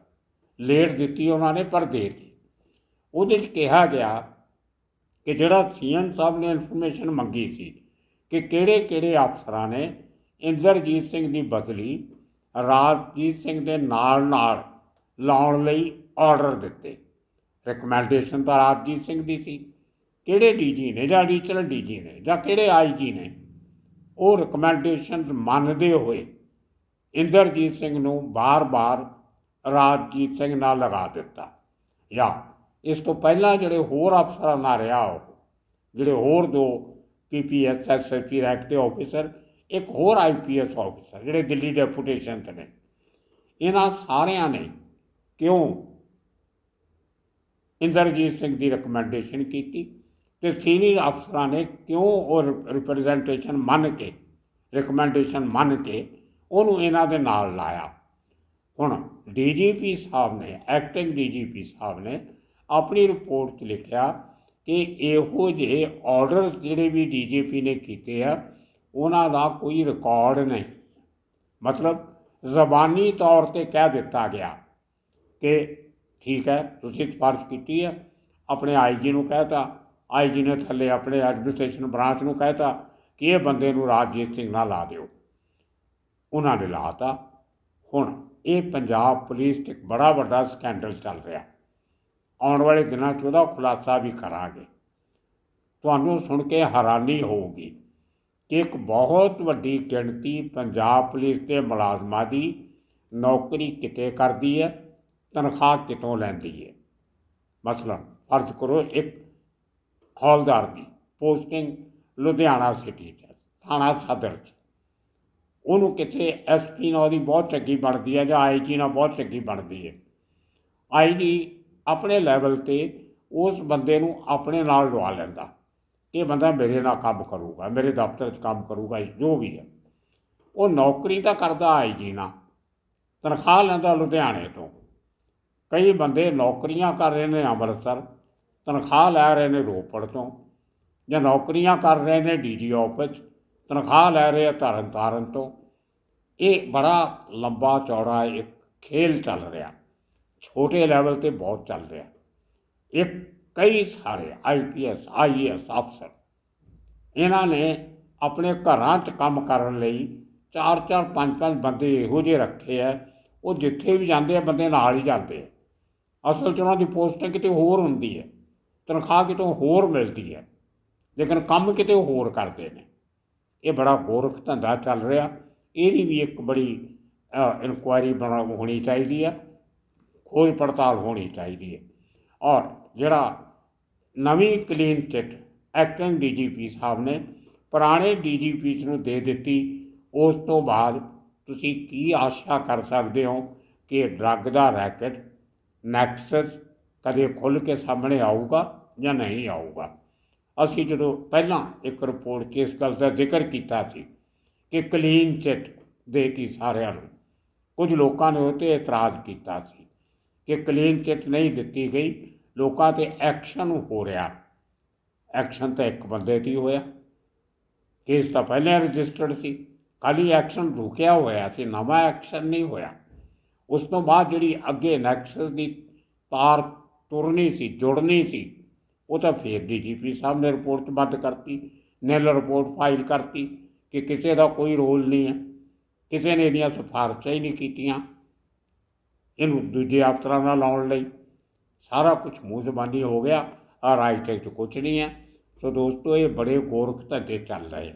ਲੇਟ ਦਿੱਤੀ ਉਹਨਾਂ ਨੇ ਪਰ ਦੇਤੀ ਉਹਦੇ ਵਿੱਚ ਕਿਹਾ ਗਿਆ ਕਿ ਜਿਹੜਾ ਸੀਐਮ ਸਾਹਿਬ ਨੇ ਇਨਫੋਰਮੇਸ਼ਨ ਮੰਗੀ ਸੀ ਕਿ ਕਿਹੜੇ-ਕਿਹੜੇ ਅਫਸਰਾਂ ਨੇ ਇੰਦਰਜੀਤ ਸਿੰਘ ਦੀ ਬਦਲੀ ਰਾਜਜੀਤ ਸਿੰਘ ਦੇ ਨਾਲ-ਨਾਲ ਲਾਉਣ ਲਈ ਆਰਡਰ ਦਿੱਤੇ ਰეკਮੈਂਡੇਸ਼ਨ ਤਾਂ ਰਾਜੀਤ ਸਿੰਘ ਦੀ ਸੀ ਕਿਹੜੇ ਡੀਜੀ ਨੇ ਜਾਂ ਡੀਚਰਲ ਡੀਜੀ ਨੇ ਜਾਂ ਕਿਹੜੇ ਆਈਜੀ ਨੇ ਉਹ ਰਿਕਮੈਂਡੇਸ਼ਨ ਮੰਨਦੇ ਹੋਏ ਇੰਦਰਜੀਤ ਸਿੰਘ ਨੂੰ ਬਾਰ-ਬਾਰ ਰਾਜਜੀਤ ਸਿੰਘ ਨਾਲ ਲਗਾ ਦਿੱਤਾ ਜਾਂ ਇਸ ਤੋਂ ਪਹਿਲਾਂ ਜਿਹੜੇ ਹੋਰ ਅਫਸਰਾਂ ਨਾਲ ਰਿਹਾ ਉਹ ਜਿਹੜੇ ਹੋਰ ਦੋ ਪੀਪੀਐਸ ਐਸਐਸਪੀ ਰੈਂਕ ਦੇ ਆਫੀਸਰ ਇੱਕ ਹੋਰ ਆਈਪੀਐਸ ਆਫੀਸਰ ਜਿਹੜੇ ਦਿੱਲੀ ਡੈਪੂਟੇਸ਼ਨ ਤੇ ਨੇ ਇਹਨਾਂ ਸਾਰਿਆਂ ਨੇ ਕਿਉਂ ਇੰਦਰਜੀਤ ਸਿੰਘ ਦੀ ਰეკਮੈਂਡੇਸ਼ਨ ਕੀਤੀ ਤੇ ਸੀਨੀਅਰ ਅਫਸਰਾਂ ਨੇ ਕਿਉਂ ਉਹ ਰਿਪਰੈਜ਼ੈਂਟੇਸ਼ਨ ਮੰਨ ਕੇ ਰეკਮੈਂਡੇਸ਼ਨ ਮੰਨ ਕੇ ਉਹਨੂੰ ਇਹਨਾਂ ਦੇ ਨਾਲ ਲਾਇਆ ਹੁਣ ਡੀਜੀਪੀ ਸਾਹਿਬ ਨੇ ਐਕਟਿੰਗ ਡੀਜੀਪੀ ਸਾਹਿਬ ਨੇ ਆਪਣੀ ਰਿਪੋਰਟ 'ਚ ਲਿਖਿਆ ਕਿ ਇਹੋ ਜਿਹੇ ਆਰਡਰ ਜਿਹੜੇ ਵੀ ਡੀਜੀਪੀ ਨੇ ਕੀਤੇ ਆ ਉਹਨਾਂ ਦਾ ਕੋਈ ਰਿਕਾਰਡ ਨਹੀਂ ਮਤਲਬ ਜ਼ਬਾਨੀ ਤੌਰ ਤੇ ਕਹਿ ਦਿੱਤਾ ਗਿਆ ਕਿ ਠੀਕ ਹੈ ਤੁਸੀਂ ਸਪਾਰਸ਼ ਕੀਤੀ ਹੈ ਆਪਣੇ ਆਈਜੀ ਨੂੰ ਕਹਿਤਾ ਆਈਜੀ ਨੇ ਥੱਲੇ ਆਪਣੇ ਐਡਮਿਨਿਸਟ੍ਰੇਸ਼ਨ ਬ੍ਰਾਂਚ ਨੂੰ ਕਹਿਤਾ ਕਿ ਇਹ ਬੰਦੇ ਨੂੰ ਰਾਜਜੀਤ ਸਿੰਘ ਨਾਲ ਲਾ ਦਿਓ ਉਹਨਾਂ ਨੇ ਲਾਤਾ ਹੁਣ ਇਹ ਪੰਜਾਬ ਪੁਲਿਸ ਤੇ ਬੜਾ ਵੱਡਾ ਸਕੈਂਡਲ ਚੱਲ ਰਿਹਾ ਆਉਣ ਵਾਲੇ ਦਿਨਾਂ 'ਚ ਉਹਦਾ ਖੁਲਾਸਾ ਵੀ ਕਰਾਂਗੇ ਤੁਹਾਨੂੰ ਸੁਣ ਕੇ ਹੈਰਾਨੀ ਹੋਊਗੀ ਕਿ ਇੱਕ ਬਹੁਤ ਵੱਡੀ ਗਿਣਤੀ ਪੰਜਾਬ ਪੁਲਿਸ ਦੇ ਮੁਲਾਜ਼ਮਾਂ ਦੀ ਨੌਕਰੀ ਕਿਤੇ ਕਰਦੀ ਹੈ ਤਨਖਾਹ ਕਿਤੋਂ ਲੈਂਦੀ ਹੈ ਮਸਲਨ ਅਰਜ਼ ਕਰੋ ਇੱਕ ਹੌਲਦਾਰ ਦੀ ਪੋਸਟਿੰਗ ਲੁਧਿਆਣਾ ਸਿਟੀ ਚ ਥਾਣਾ ਸਦਰ ਚ ਉਹਨੂੰ ਕਿਤੇ ਐਸਪੀ ਨਾਲ ਦੀ ਬਹੁਤ ਚੱਗੀ ਬਣਦੀ ਹੈ ਜਾਂ ਆਈਜੀ ਨਾਲ ਬਹੁਤ ਚੱਗੀ ਬਣਦੀ ਹੈ ਆਈਜੀ ਆਪਣੇ ਲੈਵਲ ਤੇ ਉਸ ਬੰਦੇ ਨੂੰ ਆਪਣੇ ਨਾਲ ਲਵਾ ਲੈਂਦਾ ਇਹ ਬੰਦਾ ਮੇਰੇ ਨਾਲ ਕੰਮ ਕਰੂਗਾ ਮੇਰੇ ਦਫ਼ਤਰ 'ਚ ਕੰਮ ਕਰੂਗਾ ਜੋ ਵੀ ਹੈ ਉਹ ਨੌਕਰੀ ਤਾਂ ਕਰਦਾ ਆਈਜੀ ਨਾਲ ਤਨਖਾਹ ਲੈਂਦਾ ਲੁਧਿਆਣੇ ਤੋਂ ਕਈ ਬੰਦੇ ਨੌਕਰੀਆਂ ਕਰ ਰਹੇ ਨੇ ਅੰਮ੍ਰਿਤਸਰ ਤਨਖਾਹ ਲੈ ਰਹੇ ਨੇ ਰੋਪੜ ਤੋਂ ਜਾਂ ਨੌਕਰੀਆਂ ਕਰ ਰਹੇ ਨੇ ਡੀਜੀ ਆਫਿਸ ਤਨਖਾਹ ਲੈ ਰਹੇ ਆ ਧਰਨ ਤੋਂ ਇਹ ਬੜਾ ਲੰਬਾ ਚੌੜਾ ਇੱਕ ਖੇਲ ਚੱਲ ਰਿਹਾ ਛੋਟੇ ਲੈਵਲ ਤੇ ਬਹੁਤ ਚੱਲ ਰਿਹਾ ਇੱਕ ਕਈ ਸਾਰੇ ਆਈਪੀਐਸ ਆਈਐਸ ਅਫਸਰ ਇਹਨਾਂ ਨੇ ਆਪਣੇ ਘਰਾਂ 'ਚ ਕੰਮ ਕਰਨ ਲਈ 4-4 5-5 ਬੰਦੇ ਇਹੋ ਜਿਹੇ ਰੱਖੇ ਆ ਉਹ ਜਿੱਥੇ ਵੀ ਜਾਂਦੇ ਆ ਬੰਦੇ ਨਾਲ ਹੀ ਜਾਂਦੇ ਆ ਅਸਲ 'ਚ ਉਹਨਾਂ ਦੀ ਪੋਸਟਿੰਗ ਕਿਤੇ ਹੋਰ ਹੁੰਦੀ ਹੈ ਤਨਖਾਹ ਕਿਤੋਂ ਹੋਰ ਮਿਲਦੀ ਹੈ ਲੇਕਿਨ ਕੰਮ ਕਿਤੇ ਹੋਰ ਕਰਦੇ ਨੇ ਇਹ ਬੜਾ ਗੋਰਖ ਧੰਦਾ ਚੱਲ ਰਿਹਾ ਇਹਦੀ ਵੀ ਇੱਕ ਬੜੀ ਇਨਕੁਆਇਰੀ ਬਣਾ ਹੋਣੀ ਚਾਹੀਦੀ ਹੈ ਖੋਜ ਪੜਤਾਲ ਹੋਣੀ ਚਾਹੀਦੀ ਹੈ ਔਰ ਜਿਹੜਾ ਨਵੀਂ ਕਲੀਨ ਚਿੱਟ ਐਕਟਿੰਗ ਡੀਜੀਪੀ ਸਾਹਿਬ ਨੇ ਪੁਰਾਣੇ ਡੀਜੀਪੀ ਨੂੰ ਦੇ ਦਿੱਤੀ ਉਸ ਤੋਂ ਬਾਅਦ ਤੁਸੀਂ ਕੀ ਆਸ਼ਾ ਕਰ ਸਕਦੇ ਹੋ ਕਿ ਡਰੱਗ ਦਾ ਰੈਕਟ ਨੈਕਸਸ ਕਦੇ ਖੁੱਲ ਕੇ ਸਾਹਮਣੇ ਆਊਗਾ ਜਾਂ ਨਹੀਂ ਆਊਗਾ ਅਸੀਂ ਜਦੋਂ ਪਹਿਲਾਂ ਇੱਕ ਰਿਪੋਰਟ ਕੇਸ ਗੱਲ ਦਾ ਜ਼ਿਕਰ ਕੀਤਾ ਸੀ ਕਿ ਕਲੀਨ ਚਿੱਟ ਦੇਤੀ ਸਾਰਿਆਂ ਨੂੰ ਕੁਝ ਲੋਕਾਂ ਨੇ ਉਹ ਤੇ ਇਤਰਾਜ਼ ਕੀਤਾ ਸੀ ਕਿ ਕਲੀਨ ਚਿੱਟ ਨਹੀਂ ਦਿੱਤੀ ਗਈ ਲੋਕਾਂ ਤੇ ਐਕਸ਼ਨ ਹੋ ਰਿਹਾ ਐਕਸ਼ਨ ਤਾਂ ਇੱਕ ਬੰਦੇ ਤੇ ਹੋਇਆ ਕੇਸ ਤਾਂ ਪਹਿਲਾਂ ਰਜਿਸਟਰਡ ਸੀ ਕਾਲੀ ਐਕਸ਼ਨ ਰੁਕਿਆ ਹੋਇਆ ਸੀ ਨਵਾਂ ਐਕਸ਼ਨ ਨਹੀਂ ਹੋਇਆ ਉਸ ਤੋਂ ਬਾਅਦ ਜਿਹੜੀ ਅੱਗੇ ਨੈਕਸਸ ਦੀ ਤਾਰ ਤੁਰਨੀ ਸੀ ਜੁੜਨੀ ਸੀ ਉਹ ਤਾਂ ਫੇਰ ਡੀਜੀਪੀ ਸਾਹਿਬ ਨੇ ਰਿਪੋਰਟ ਚ ਬੰਦ ਕਰਤੀ ਨੈਲ ਰਿਪੋਰਟ ਫਾਈਲ ਕਰਤੀ ਕਿ ਕਿਸੇ ਦਾ ਕੋਈ ਰੋਲ ਨਹੀਂ ਹੈ ਕਿਸੇ ਨੇ ਇਹਦੀਆਂ ਸਿਫਾਰਸ਼ਾਂ ਹੀ ਨਹੀਂ ਕੀਤੀਆਂ ਇਹਨੂੰ ਦੂਜੇ ਅਫਸਰਾਂ ਨਾਲ ਲਾਉਣ ਲਈ ਸਾਰਾ ਕੁਝ ਮੂੰਹ ਜ਼ਬਾਨੀ ਹੋ ਗਿਆ ਆ ਹੈ ਕੁਝ ਨਹੀਂ ਹੈ ਸੋ ਦੋਸਤੋ ਇਹ ਬੜੇ ਗੋਰਖ ਧੰਦੇ ਚੱਲ ਰਹੇ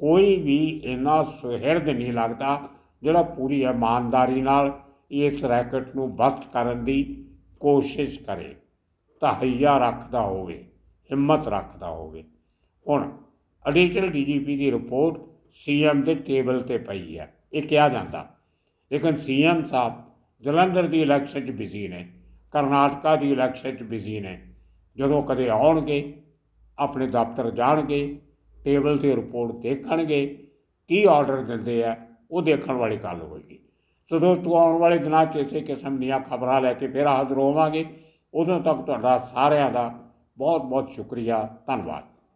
ਕੋਈ ਵੀ ਇਹਨਾਂ ਸੁਹਿਰਦ ਨਹੀਂ ਲੱਗਦਾ ਜਿਹੜਾ ਪੂਰੀ ਇਮਾਨਦਾਰੀ ਨਾਲ ਇਸ ਰੈਕਟ ਨੂੰ ਬਸਤ ਕਰਨ ਦੀ ਕੋਸ਼ਿਸ਼ ਕਰੇ ਤਹਈਆ ਰੱਖਦਾ ਹੋਵੇ ਹਿੰਮਤ ਰੱਖਦਾ ਹੋਵੇ ਹੁਣ ਅਡੀਸ਼ਨਲ ਡੀਜੀਪੀ ਦੀ ਰਿਪੋਰਟ ਸੀਐਮ ਦੇ ਟੇਬਲ ਤੇ ਪਈ ਹੈ ਇਹ ਕਿਹਾ ਜਾਂਦਾ ਲੇਕਿਨ ਸੀਐਮ ਸਾਹਿਬ ਜਲੰਧਰ ਦੀ ਇਲੈਕਸ਼ਨ 'ਚ ਬਿਜ਼ੀ ਨੇ ਕਰਨਾਟਕਾ ਦੀ ਇਲੈਕਸ਼ਨ 'ਚ ਬਿਜ਼ੀ ਨੇ ਜਦੋਂ ਕਦੇ ਆਉਣਗੇ ਆਪਣੇ ਦਫ਼ਤਰ ਜਾਣਗੇ ਟੇਬਲ ਤੇ ਰਿਪੋਰਟ ਦੇਖਣਗੇ ਕੀ ਆਰਡਰ ਦਿੰਦੇ ਆ ਉਹ ਦੇਖਣ ਵਾਲੀ ਗੱਲ ਹੋਏਗੀ ਸੋ ਦੋਸਤੋ ਆਉਣ ਵਾਲੇ ਦਿਨਾਂ 'ਚ ਇਸੇ ਕਿਸਮ ਦੀਆਂ ਖਬਰਾਂ ਲੈ ਕੇ ਫੇਰ ਹਾਜ਼ਰ ਹੋਵਾਂਗੇ ਉਦੋਂ ਤੱਕ ਤੁਹਾਡਾ ਸਾਰਿਆਂ ਦਾ ਬਹੁਤ ਬਹੁਤ ਸ਼ੁਕਰੀਆ ਧੰਨਵਾਦ